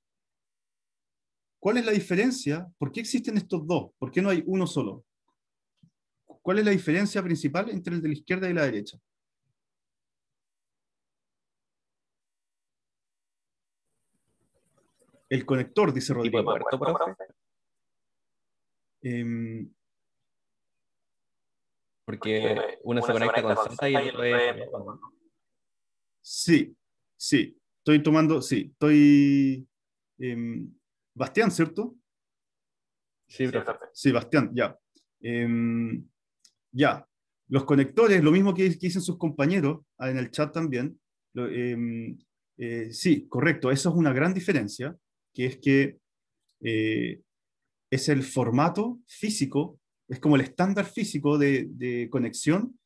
¿Cuál es la diferencia? ¿Por qué existen estos dos? ¿Por qué no hay uno solo? ¿Cuál es la diferencia principal entre el de la izquierda y la derecha? El conector, dice Rodrigo. Eh, porque uno se conecta con Z y el Sí, sí. Estoy tomando, sí, estoy... Em, Bastián, ¿cierto? Sí, Sí, Bastián, ya. Em, ya. Los conectores, lo mismo que, dicen sus compañeros ah, en el chat también. Em, eh, sí, correcto. eso es una gran diferencia, que es que eh, es el formato físico es como el estándar físico de, conexión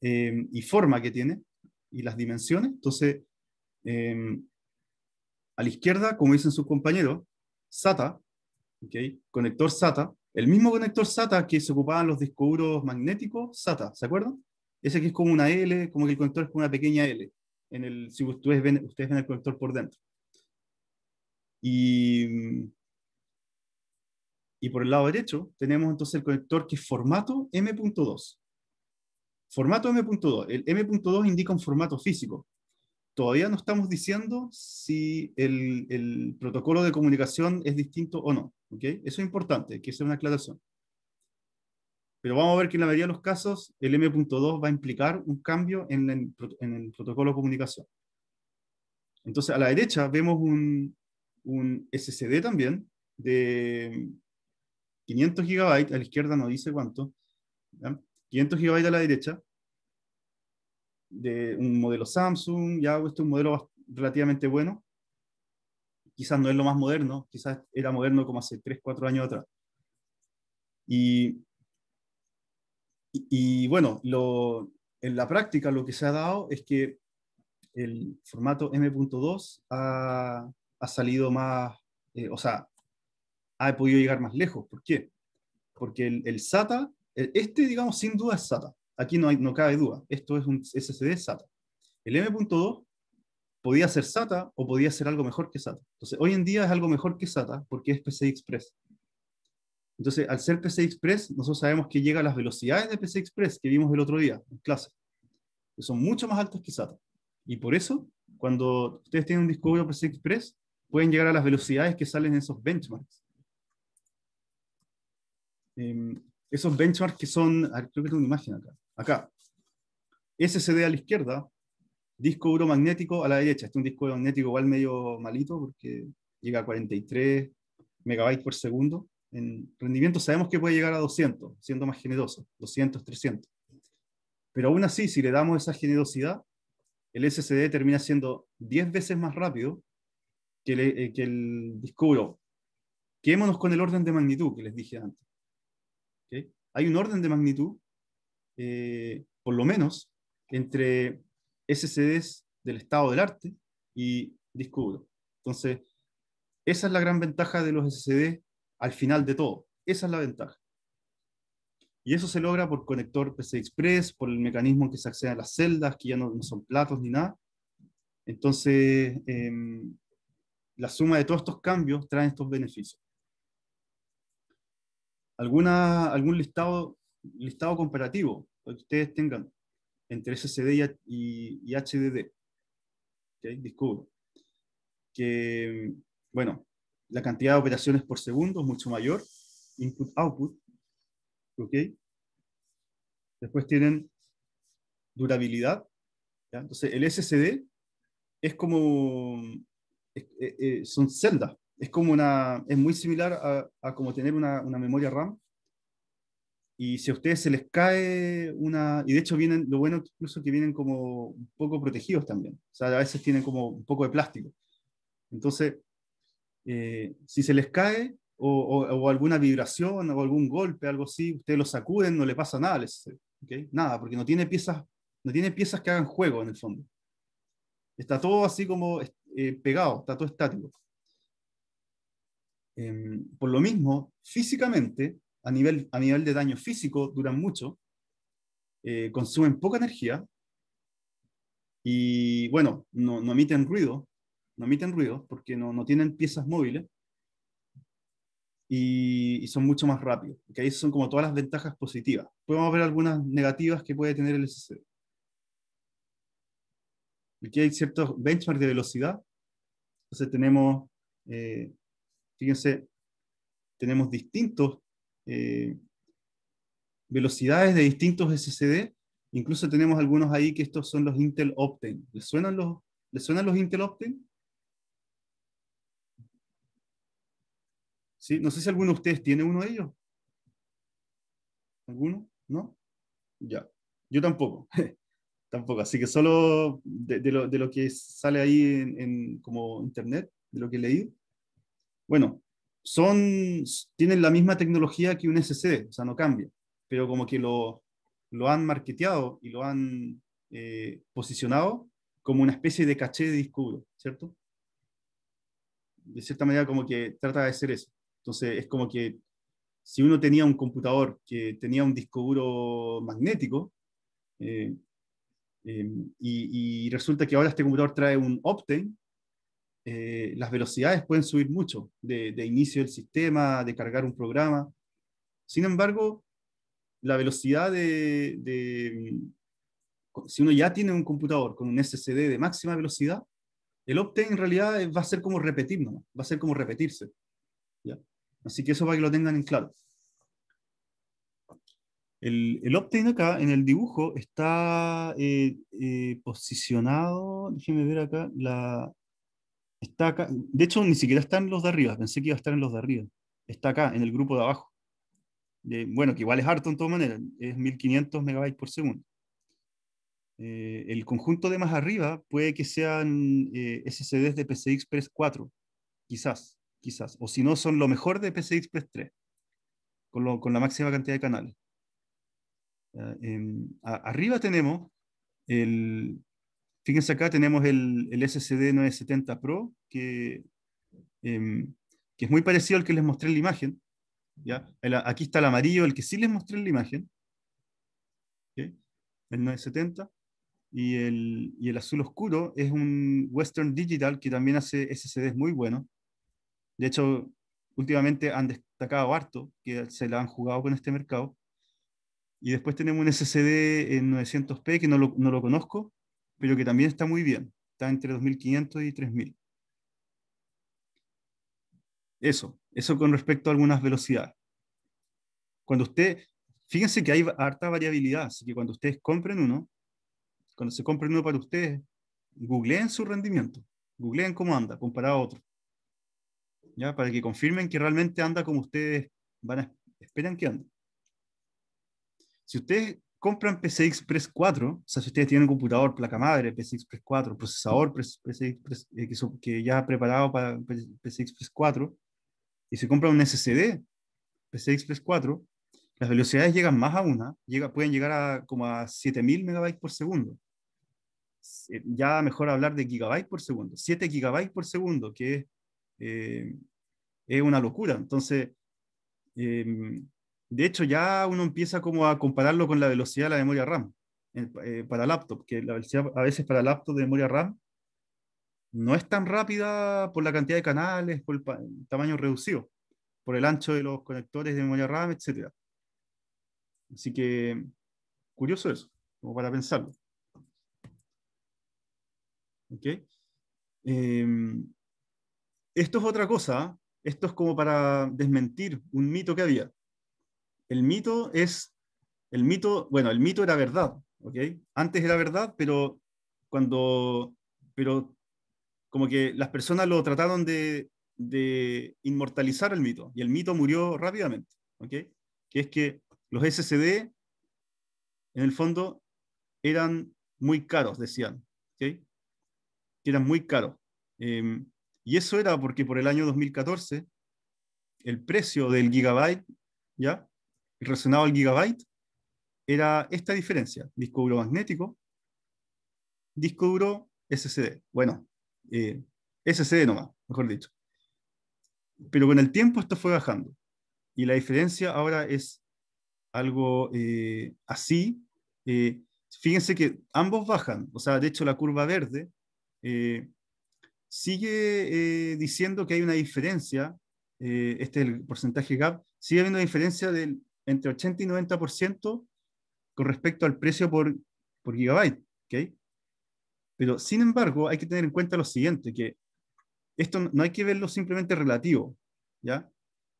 em, y forma que tiene y las dimensiones. Entonces, em, a la izquierda, como dicen sus compañeros, SATA, okay, conector SATA, el mismo conector SATA que se ocupaban los discos duros magnéticos, SATA, ¿se acuerdan? Ese que es como una L, como que el conector es como una pequeña L, en el, si ustedes ven, ustedes ven el conector por dentro. Y y por el lado derecho tenemos entonces el conector que es formato M.2. Formato M.2. El M.2 indica un formato físico. Todavía no estamos diciendo si el, protocolo de comunicación es distinto o no. ¿okay? Eso es importante, que sea una aclaración. Pero vamos a ver que en la mayoría de los casos el M.2 va a implicar un cambio en el, protocolo de comunicación. Entonces a la derecha vemos un, un SCD también, de, 500 gigabytes, a la izquierda no dice cuánto, 500 gigabytes a la derecha, de un modelo Samsung, ya pues, este es un modelo relativamente bueno, quizás no es lo más moderno, quizás era moderno como hace 3, 4 años atrás. Y, y, bueno, lo, en la práctica lo que se ha dado es que el formato M.2 ha, ha salido más, eh, o sea, ha podido llegar más lejos. ¿Por qué? Porque el, SATA, este, digamos, sin duda es SATA. Aquí no, hay, no cabe duda. Esto es un SSD SATA. El M.2 podía ser SATA o podía ser algo mejor que SATA. Entonces, hoy en día es algo mejor que SATA porque es PCI Express. Entonces, al ser PCI Express, nosotros sabemos que llega a las velocidades de PCI Express que vimos el otro día en clase, que son mucho más altas que SATA. Y por eso, cuando ustedes tienen un disco PCI Express, pueden llegar a las velocidades que salen en esos benchmarks. Em, esos benchmarks que son, creo que tengo una imagen acá, acá, SSD a la izquierda, disco duro magnético a la derecha, este es un disco magnético igual medio malito porque llega a 43 megabytes por segundo, en rendimiento sabemos que puede llegar a 200, siendo más generoso, 200, 300. Pero aún así, si le damos esa generosidad, el SSD termina siendo 10 veces más rápido que, eh, que el disco duro. quémonos con el orden de magnitud que les dije antes. Hay un orden de magnitud, eh, por lo menos, entre SCDs del estado del arte y disco Entonces, esa es la gran ventaja de los SCDs al final de todo. Esa es la ventaja. Y eso se logra por conector PCI Express, por el mecanismo en que se accede a las celdas, que ya no, son platos ni nada. Entonces, em, la suma de todos estos cambios trae estos beneficios alguna, algún listado, listado comparativo que ustedes tengan entre SSD y, HDD. ¿Okay? que, bueno, la cantidad de operaciones por segundo es mucho mayor, input-output, ¿ok? Después tienen durabilidad, Entonces el SSD es como, eh, eh, son celdas, es como una, es muy similar a, como tener una, memoria RAM. Y si a ustedes se les cae una, y de hecho vienen, lo bueno incluso que vienen como un poco protegidos también. O sea, a veces tienen como un poco de plástico. Entonces, eh, si se les cae o, alguna vibración o algún golpe, algo así, ustedes lo sacuden, no le pasa nada, les, nada, porque no tiene piezas, no tiene piezas que hagan juego en el fondo. Está todo así como eh, pegado, está todo estático. Em, por lo mismo, físicamente, a nivel, a nivel de daño físico, duran mucho, eh, consumen poca energía y, bueno, no, no, emiten ruido, no emiten ruido porque no, no tienen piezas móviles y, son mucho más rápidos. Que ahí son como todas las ventajas positivas. Podemos ver algunas negativas que puede tener el SCD. Aquí hay ciertos benchmarks de velocidad. Entonces tenemos eh, Fíjense, tenemos distintos eh, velocidades de distintos SSD. Incluso tenemos algunos ahí que estos son los Intel Optane. ¿Les suenan los, suenan los Intel Optane? ¿Sí? No sé si alguno de ustedes tiene uno de ellos. ¿Alguno? ¿No? Ya. Yo tampoco. tampoco. Así que solo de, lo, que sale ahí en, como internet, de lo que he leído. Bueno, son, tienen la misma tecnología que un SSD, o sea, no cambia, pero como que lo, lo han marketeado y lo han eh, posicionado como una especie de caché de disco ¿cierto? De cierta manera como que trata de ser eso. Entonces es como que si uno tenía un computador que tenía un disco duro magnético, eh, eh, y, y, resulta que ahora este computador trae un Optane, eh, las velocidades pueden subir mucho de, inicio del sistema, de cargar un programa. Sin embargo, la velocidad de, mm, si uno ya tiene un computador con un SSD de máxima velocidad, el Optane en realidad va a ser como repetir, ¿no? va a ser como repetirse. ¿ya? Así que eso para que lo tengan en claro. El, el Optane acá en el dibujo está eh, eh, posicionado, déjenme ver acá, la, Está acá. De hecho, ni siquiera están los de arriba. Pensé que iba a estar en los de arriba. Está acá, en el grupo de abajo. bueno, que igual es harto en todas maneras. Es 1500 megabytes por segundo. Eh, el conjunto de más arriba puede que sean eh, SSDs de PCI Express 4. Quizás, quizás. O si no, son lo mejor de PCI Express 3. Con, con la máxima cantidad de canales. Ah, em, arriba tenemos el, Fíjense acá tenemos el, SSD 970 Pro, que, em, que, es muy parecido al que les mostré en la imagen. ¿ya? aquí está el amarillo, el que sí les mostré en la imagen. El 970. Y el, azul oscuro es un Western Digital que también hace SSDs muy buenos. De hecho, últimamente han destacado harto, que se la han jugado con este mercado. Y después tenemos un SSD en 900p que no lo conozco, pero que también está muy bien. Está entre 2.500 y 3.000. Eso, eso con respecto a algunas velocidades. Cuando usted, fíjense que hay harta variabilidad, así que cuando ustedes compren uno, cuando se compren uno para ustedes, googleen su rendimiento, googleen cómo anda comparado a otro. ¿Ya? Para que confirmen que realmente anda como ustedes van esperan que ande. Si ustedes compran PCI Express 4, o sea, si ustedes tienen un computador, placa madre, PCI Express 4, procesador eh, que, ya ha preparado para PCI Express 4, y se compra un SSD PCI Express 4, las velocidades llegan más a una, llega, pueden llegar a como a 7000 megabytes por segundo. Eh, ya mejor hablar de gigabytes por segundo, 7 gigabytes por segundo, que es, eh, una locura. Entonces, em, de hecho, ya uno empieza como a compararlo con la velocidad de la memoria RAM eh, eh, para laptop, que la velocidad a veces para laptop de memoria RAM no es tan rápida por la cantidad de canales, por el, tamaño reducido, por el ancho de los conectores de memoria RAM, etc. Así que, curioso eso, como para pensarlo. Em, esto es otra cosa, ¿ah? esto es como para desmentir un mito que había el mito es, el mito, bueno, el mito era verdad, ¿ok? Antes era verdad, pero cuando, pero como que las personas lo trataron de, inmortalizar el mito, y el mito murió rápidamente, ¿ok? Que es que los SSD, en el fondo, eran muy caros, decían, Que eran muy caros. Em, y eso era porque por el año 2014, el precio del gigabyte, ¿ya? relacionado al gigabyte era esta diferencia, disco duro magnético, disco duro SSD. Bueno, eh, SSD nomás, mejor dicho. Pero con el tiempo esto fue bajando. Y la diferencia ahora es algo eh, así. Eh, fíjense que ambos bajan. O sea, de hecho la curva verde eh, sigue diciendo que hay una diferencia. este es el porcentaje gap. Sigue habiendo una diferencia del entre 80 y 90% con respecto al precio por, por gigabyte. Pero sin embargo, hay que tener en cuenta lo siguiente, que esto no hay que verlo simplemente relativo, ¿ya?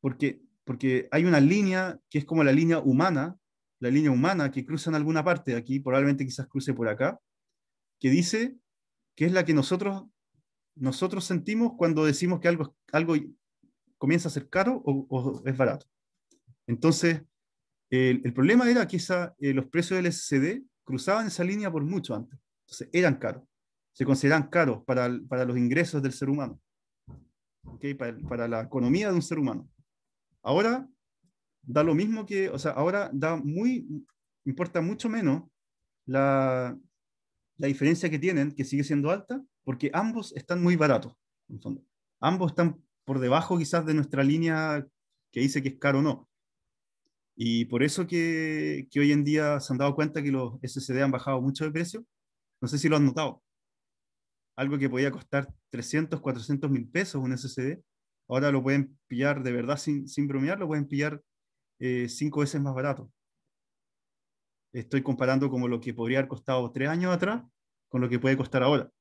Porque, porque hay una línea que es como la línea humana, la línea humana que cruza en alguna parte de aquí, probablemente quizás cruce por acá, que dice que es la que nosotros, nosotros sentimos cuando decimos que algo, algo comienza a ser caro o, o es barato. Entonces, el, problema era que eh, los precios del SCD cruzaban esa línea por mucho antes. Entonces, eran caros. Se consideran caros para, los ingresos del ser humano. Para, la economía de un ser humano. Ahora da lo mismo que, o sea, ahora da muy, importa mucho menos la, la diferencia que tienen, que sigue siendo alta, porque ambos están muy baratos. En Ambos están por debajo quizás de nuestra línea que dice que es caro o no. Y por eso que, que, hoy en día se han dado cuenta que los SSD han bajado mucho de precio. No sé si lo han notado. Algo que podía costar 300, 400 mil pesos un SSD, ahora lo pueden pillar de verdad sin, sin bromear, lo pueden pillar eh, cinco veces más barato. Estoy comparando como lo que podría haber costado tres años atrás con lo que puede costar ahora.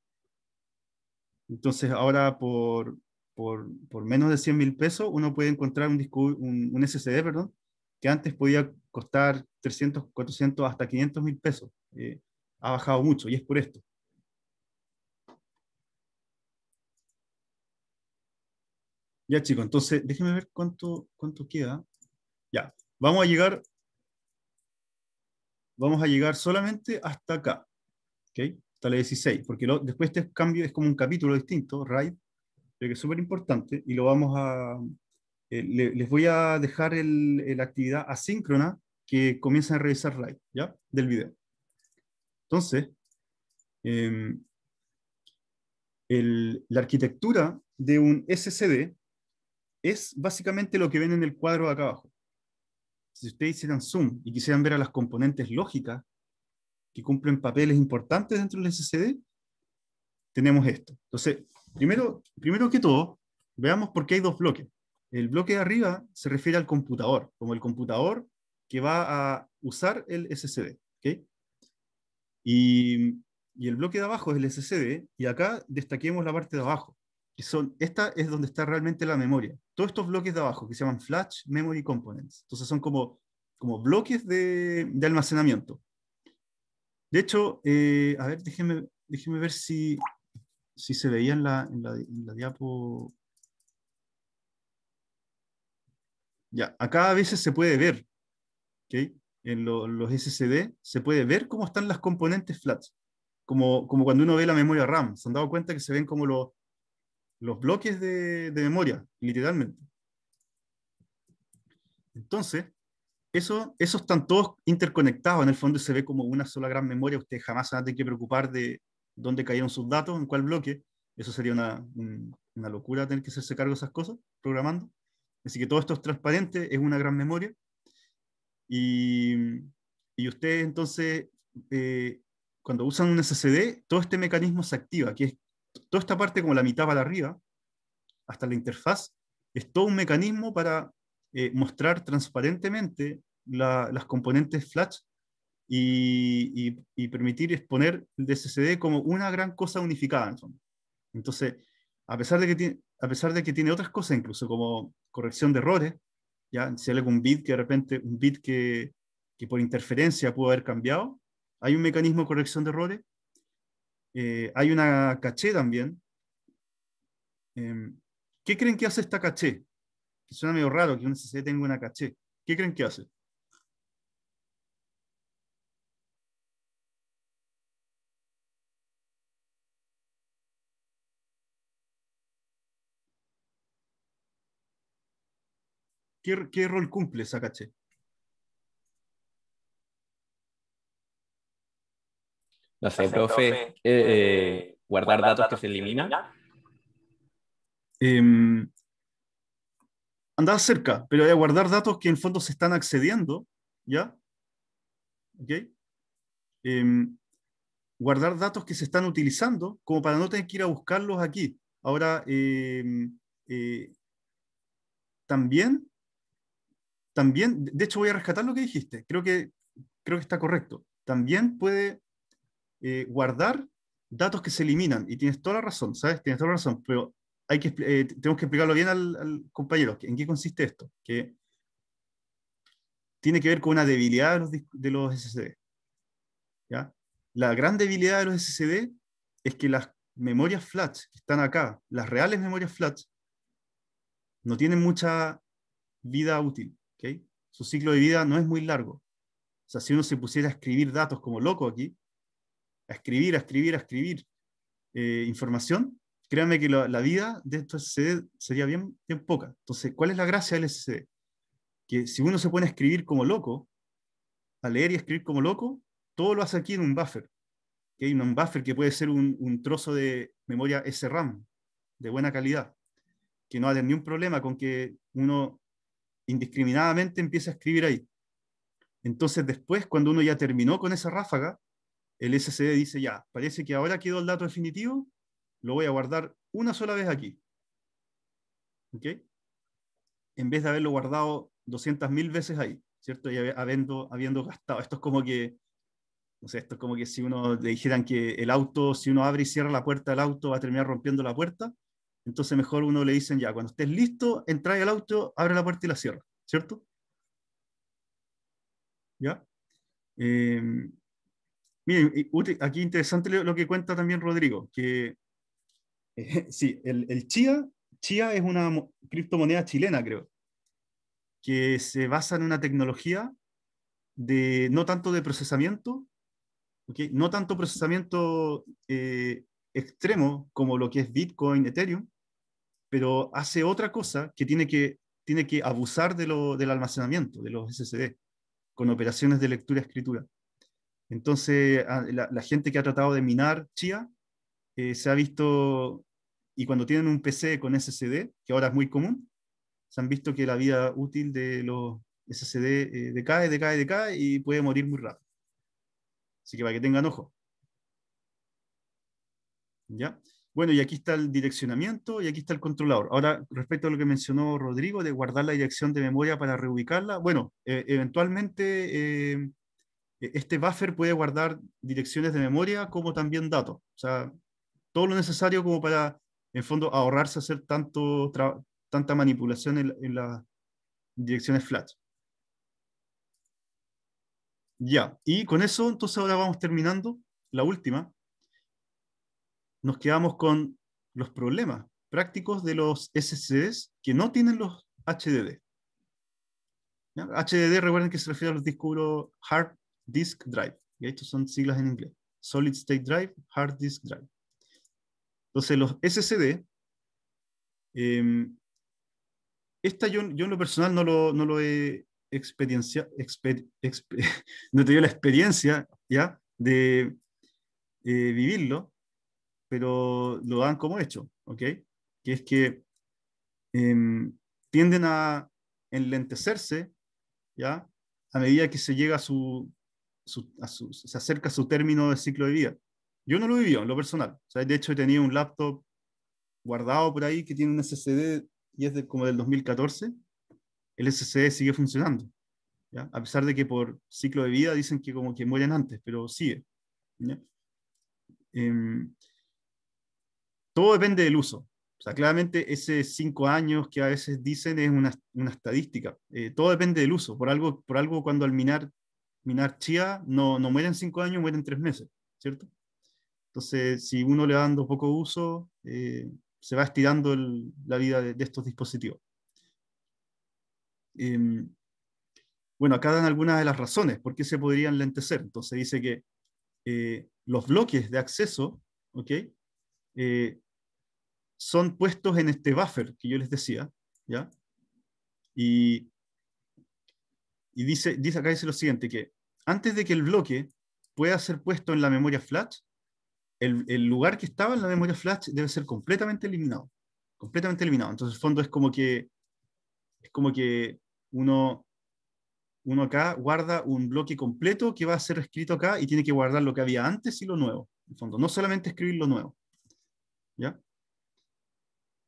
Entonces ahora por, por, por menos de 100 mil pesos uno puede encontrar un, disco, un, un SSD, perdón, que antes podía costar 300, 400, hasta 500 mil pesos. Eh, ha bajado mucho y es por esto. Ya chicos, entonces déjenme ver cuánto, cuánto queda. Ya, vamos a llegar, vamos a llegar solamente hasta acá, ¿ok? Hasta la 16, porque después este cambio es como un capítulo distinto, RAID, que es súper importante y lo vamos a, eh, les voy a dejar la actividad asíncrona que comienzan a revisar live, ¿ya? Del video. Entonces, em, la arquitectura de un SCD es básicamente lo que ven en el cuadro de acá abajo. Si ustedes hicieran zoom y quisieran ver a las componentes lógicas que cumplen papeles importantes dentro del SCD, tenemos esto. Entonces, primero, primero que todo, veamos por qué hay dos bloques. El bloque de arriba se refiere al computador, como el computador que va a usar el SSD. Y, el bloque de abajo es el SSD, y acá destaquemos la parte de abajo. Que son, esta es donde está realmente la memoria. Todos estos bloques de abajo, que se llaman Flash Memory Components. Entonces son como, como bloques de, almacenamiento. De hecho, eh, a ver, déjenme, ver si, si se veía en en la diapo Ya, acá a veces se puede ver, ¿okay? en los SSD, se puede ver cómo están las componentes flats. como, como cuando uno ve la memoria RAM. Se han dado cuenta que se ven como los, los bloques de, de memoria, literalmente. Entonces, esos esos están todos interconectados. En el fondo se ve como una sola gran memoria. Usted jamás se va a tener que preocupar de dónde cayeron sus datos, en cuál bloque. Eso sería una, una locura tener que hacerse cargo de esas cosas programando. Así que todo esto es transparente, es una gran memoria. Y, y ustedes entonces, eh, cuando usan un SSD, todo este mecanismo se activa, que es toda esta parte como la mitad para arriba, hasta la interfaz, es todo un mecanismo para eh, mostrar transparentemente las componentes flash y, y, permitir exponer el SSD como una gran cosa unificada. Entonces, a pesar de que tiene, a pesar de que tiene otras cosas incluso, como corrección de errores, ¿ya? si hay algún bit que de repente, un bit que, que por interferencia pudo haber cambiado, hay un mecanismo de corrección de errores, eh, hay una caché también. Em, ¿Qué creen que hace esta caché? Que suena medio raro que un SSD tenga una caché. ¿Qué creen que hace? ¿Qué, rol cumple Sakache? No sé, profe, eh, eh, eh, guardar, datos, que se eliminan. Eh, cerca, pero hay guardar datos que en fondo se están accediendo, ¿ya? ¿Ok? Em, guardar datos que se están utilizando como para no tener que ir a buscarlos aquí. Ahora, em, también también, de hecho voy a rescatar lo que dijiste, creo que, creo que está correcto. También puede eh, guardar datos que se eliminan, y tienes toda la razón, ¿sabes? Tienes toda la razón, pero hay que, eh, tenemos que explicarlo bien al, compañero, ¿en qué consiste esto? Que tiene que ver con una debilidad de los, de SSD. La gran debilidad de los SSD es que las memorias flash que están acá, las reales memorias flash, no tienen mucha vida útil. Su ciclo de vida no es muy largo. O sea, si uno se pusiera a escribir datos como loco aquí, a escribir, a escribir, a escribir eh, información, créanme que la, vida de estos SSD sería bien, bien poca. Entonces, ¿cuál es la gracia del SSD? Que si uno se pone a escribir como loco, a leer y escribir como loco, todo lo hace aquí en un buffer. hay Un buffer que puede ser un, un trozo de memoria SRAM de buena calidad, que no va a tener ningún problema con que uno indiscriminadamente empieza a escribir ahí. Entonces después, cuando uno ya terminó con esa ráfaga, el SCD dice, ya, parece que ahora quedó el dato definitivo, lo voy a guardar una sola vez aquí. En vez de haberlo guardado 200.000 veces ahí, ¿cierto? Y habiendo, habiendo gastado. Esto es como que, esto es como que si uno le dijeran que el auto, si uno abre y cierra la puerta el auto, va a terminar rompiendo la puerta. Entonces mejor uno le dicen ya, cuando estés listo, entra al auto, abre la puerta y la cierra, ¿cierto? ¿Ya? Em, miren, aquí interesante lo que cuenta también Rodrigo, que eh, sí, el, el, Chia, Chia es una criptomoneda chilena, creo, que se basa en una tecnología de no tanto de procesamiento, no tanto procesamiento eh, extremo como lo que es Bitcoin, Ethereum, pero hace otra cosa que tiene que, tiene que abusar de lo, del almacenamiento, de los SSD, con operaciones de lectura-escritura. Entonces, la, gente que ha tratado de minar Chia eh, se ha visto, y cuando tienen un PC con SSD, que ahora es muy común, se han visto que la vida útil de los SSD de eh, decae, decae, decae y puede morir muy rápido. Así que para que tengan ojo. ¿Ya? Bueno, y aquí está el direccionamiento y aquí está el controlador. Ahora, respecto a lo que mencionó Rodrigo de guardar la dirección de memoria para reubicarla, bueno, eh, eventualmente eh, e-, este buffer puede guardar direcciones de memoria como también datos. O sea, todo lo necesario como para, en fondo, ahorrarse hacer tanto tanta manipulación en, en las direcciones flat. Ya, y con eso entonces ahora vamos terminando. La última, nos quedamos con los problemas prácticos de los SSDs que no tienen los HDD. HDD, recuerden que se refiere a los discos Hard Disk Drive. Y estos son siglas en inglés. Solid State Drive, Hard Disk Drive. Entonces, los SSD, em, esta yo, en lo personal no lo, he experienciado, no he tenido la experiencia ¿ya? de eh, vivirlo, pero lo dan como hecho, ¿ok? Que es que em, tienden a enlentecerse, ¿ya? A medida que se llega a su, se acerca a su término de ciclo de vida. Yo no lo viví en lo personal. O sea, de hecho, he tenido un laptop guardado por ahí que tiene un SSD y es de, como del 2014. El SSD sigue funcionando. ¿ya? A pesar de que por ciclo de vida dicen que como que mueren antes, pero sigue. ¿ya? Em, todo depende del uso. O sea, claramente ese cinco años que a veces dicen es una, estadística. Eh, todo depende del uso. Por algo, por algo cuando al minar, minar chía no, no mueren cinco años, mueren tres meses, ¿cierto? Entonces, si uno le da dando poco uso, eh, se va estirando la vida de, estos dispositivos. Em, bueno, acá dan algunas de las razones por qué se podrían lentecer. Entonces dice que eh, los bloques de acceso, ¿ok? Eh, son puestos en este buffer que yo les decía, ¿ya? Y, y dice, dice, acá dice lo siguiente, que antes de que el bloque pueda ser puesto en la memoria flash, el, el lugar que estaba en la memoria flash debe ser completamente eliminado, completamente eliminado. Entonces, el fondo es como que, es como que uno, uno acá guarda un bloque completo que va a ser escrito acá y tiene que guardar lo que había antes y lo nuevo. En el fondo, no solamente escribir lo nuevo.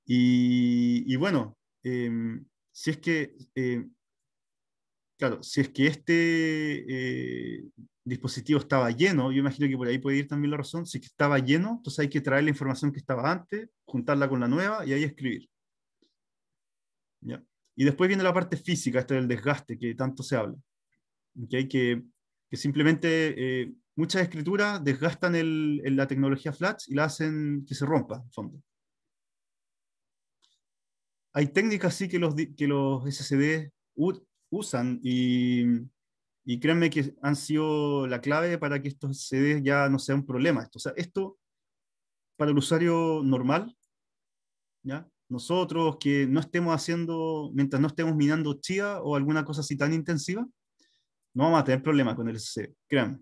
Y, bueno, em, si es que, eh, claro, si es que este eh, dispositivo estaba lleno, yo imagino que por ahí puede ir también la razón, si es que estaba lleno, entonces hay que traer la información que estaba antes, juntarla con la nueva y ahí escribir. Y después viene la parte física, este el desgaste que tanto se habla, que, que, simplemente eh, muchas escrituras desgastan la tecnología Flash y la hacen que se rompa, en fondo. Hay técnicas sí que los, que SSD usan y, créanme que han sido la clave para que estos SSD ya no sean un problema. Esto, para el usuario normal, nosotros que no estemos haciendo, mientras no estemos minando Chia o alguna cosa así tan intensiva, no vamos a tener problemas con el SSD, créanme.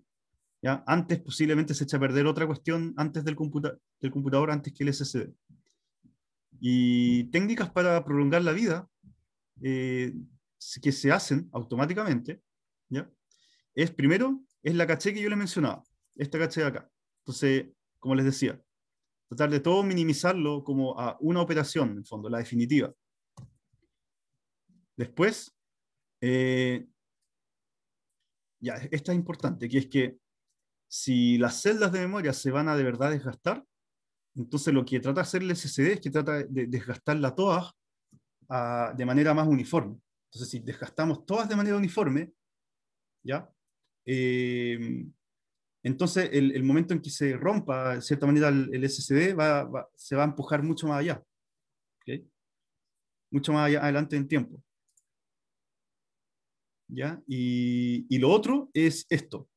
¿ya? Antes posiblemente se echa a perder otra cuestión antes del, del computador, antes que el SSD. Y técnicas para prolongar la vida eh, que se hacen automáticamente, ¿ya? Es primero, es la caché que yo les mencionaba, esta caché de acá. Entonces, como les decía, tratar de todo minimizarlo como a una operación, en fondo, la definitiva. Después, eh, ya, esta es importante, que es que si las celdas de memoria se van a de verdad desgastar, entonces lo que trata de hacer el SSD es que trata de desgastarla todas ah, de manera más uniforme. Entonces, si desgastamos todas de manera uniforme, ¿ya? Em, entonces, el, momento en que se rompa, de cierta manera, el, SSD va, se va a empujar mucho más allá. Mucho más allá, adelante en tiempo. ¿Ya? y, lo otro es esto.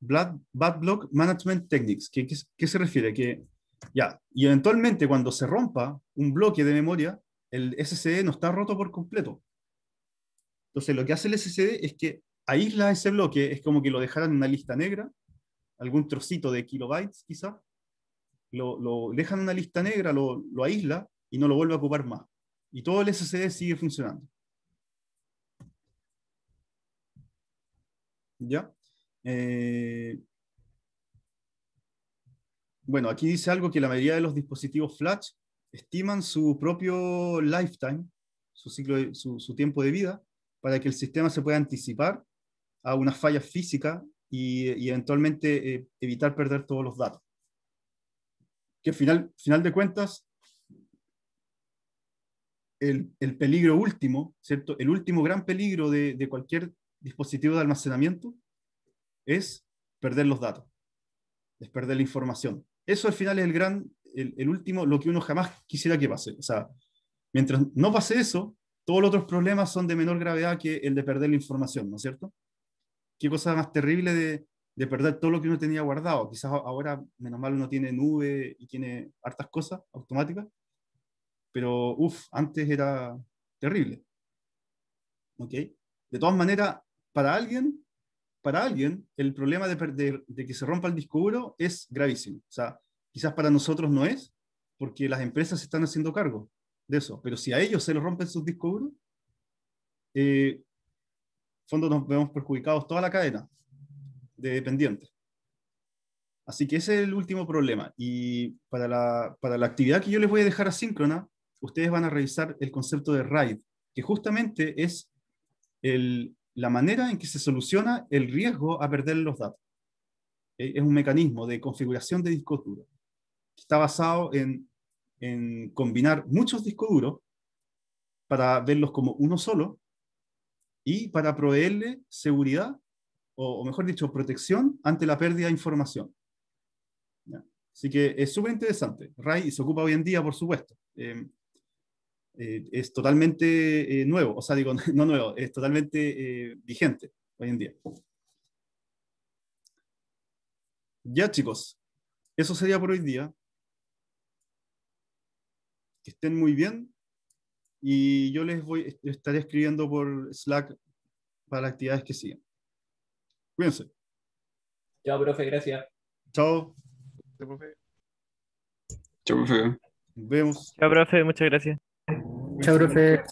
Bad, Block Management Techniques. ¿Qué, qué se refiere? Que ya, y eventualmente cuando se rompa un bloque de memoria, el SSD no está roto por completo. Entonces lo que hace el SSD es que aísla ese bloque, es como que lo dejaran en una lista negra, algún trocito de kilobytes quizá, lo, lo dejan en una lista negra, lo, lo aísla y no lo vuelve a ocupar más. Y todo el SSD sigue funcionando. ¿Ya? Eh, bueno, aquí dice algo que la mayoría de los dispositivos flash estiman su propio lifetime, su, ciclo su, tiempo de vida, para que el sistema se pueda anticipar a una falla física y, eventualmente eh, evitar perder todos los datos. Que final, final de cuentas, el, peligro último, ¿cierto? El último gran peligro de cualquier dispositivo de almacenamiento es perder los datos, es perder la información. Eso al final es el gran, el, último, lo que uno jamás quisiera que pase. O sea, mientras no pase eso, todos los otros problemas son de menor gravedad que el de perder la información, ¿no es cierto? Qué cosa más terrible de, de perder todo lo que uno tenía guardado. Quizás ahora, menos mal, uno tiene nube y tiene hartas cosas automáticas, pero uff, antes era terrible. ¿Ok? De todas maneras, para alguien para alguien el problema de, que se rompa el disco duro es gravísimo. O sea, quizás para nosotros no es, porque las empresas se están haciendo cargo de eso. Pero si a ellos se les rompen sus discos duro, eh, fondo nos vemos perjudicados toda la cadena de dependientes. Así que ese es el último problema. Y para la, para la actividad que yo les voy a dejar asíncrona, ustedes van a revisar el concepto de RAID, que justamente es el, la manera en que se soluciona el riesgo a perder los datos. E, es un mecanismo de configuración de disco duro. Está basado en, combinar muchos discos duros para verlos como uno solo y para proveerle seguridad, o, mejor dicho, protección ante la pérdida de información. Así que es súper interesante. RAI se ocupa hoy en día, por supuesto. Eh, eh, es totalmente eh, nuevo, o sea, digo, no nuevo, es totalmente eh, vigente hoy en día. Ya, chicos, eso sería por hoy día. Que estén muy bien y yo les voy, estaré escribiendo por Slack para las actividades que siguen. Cuídense. Chao, profe, gracias. Chao. Chao, profe. Chao, profe. Nos vemos. Chao, profe, muchas gracias. Toad Affair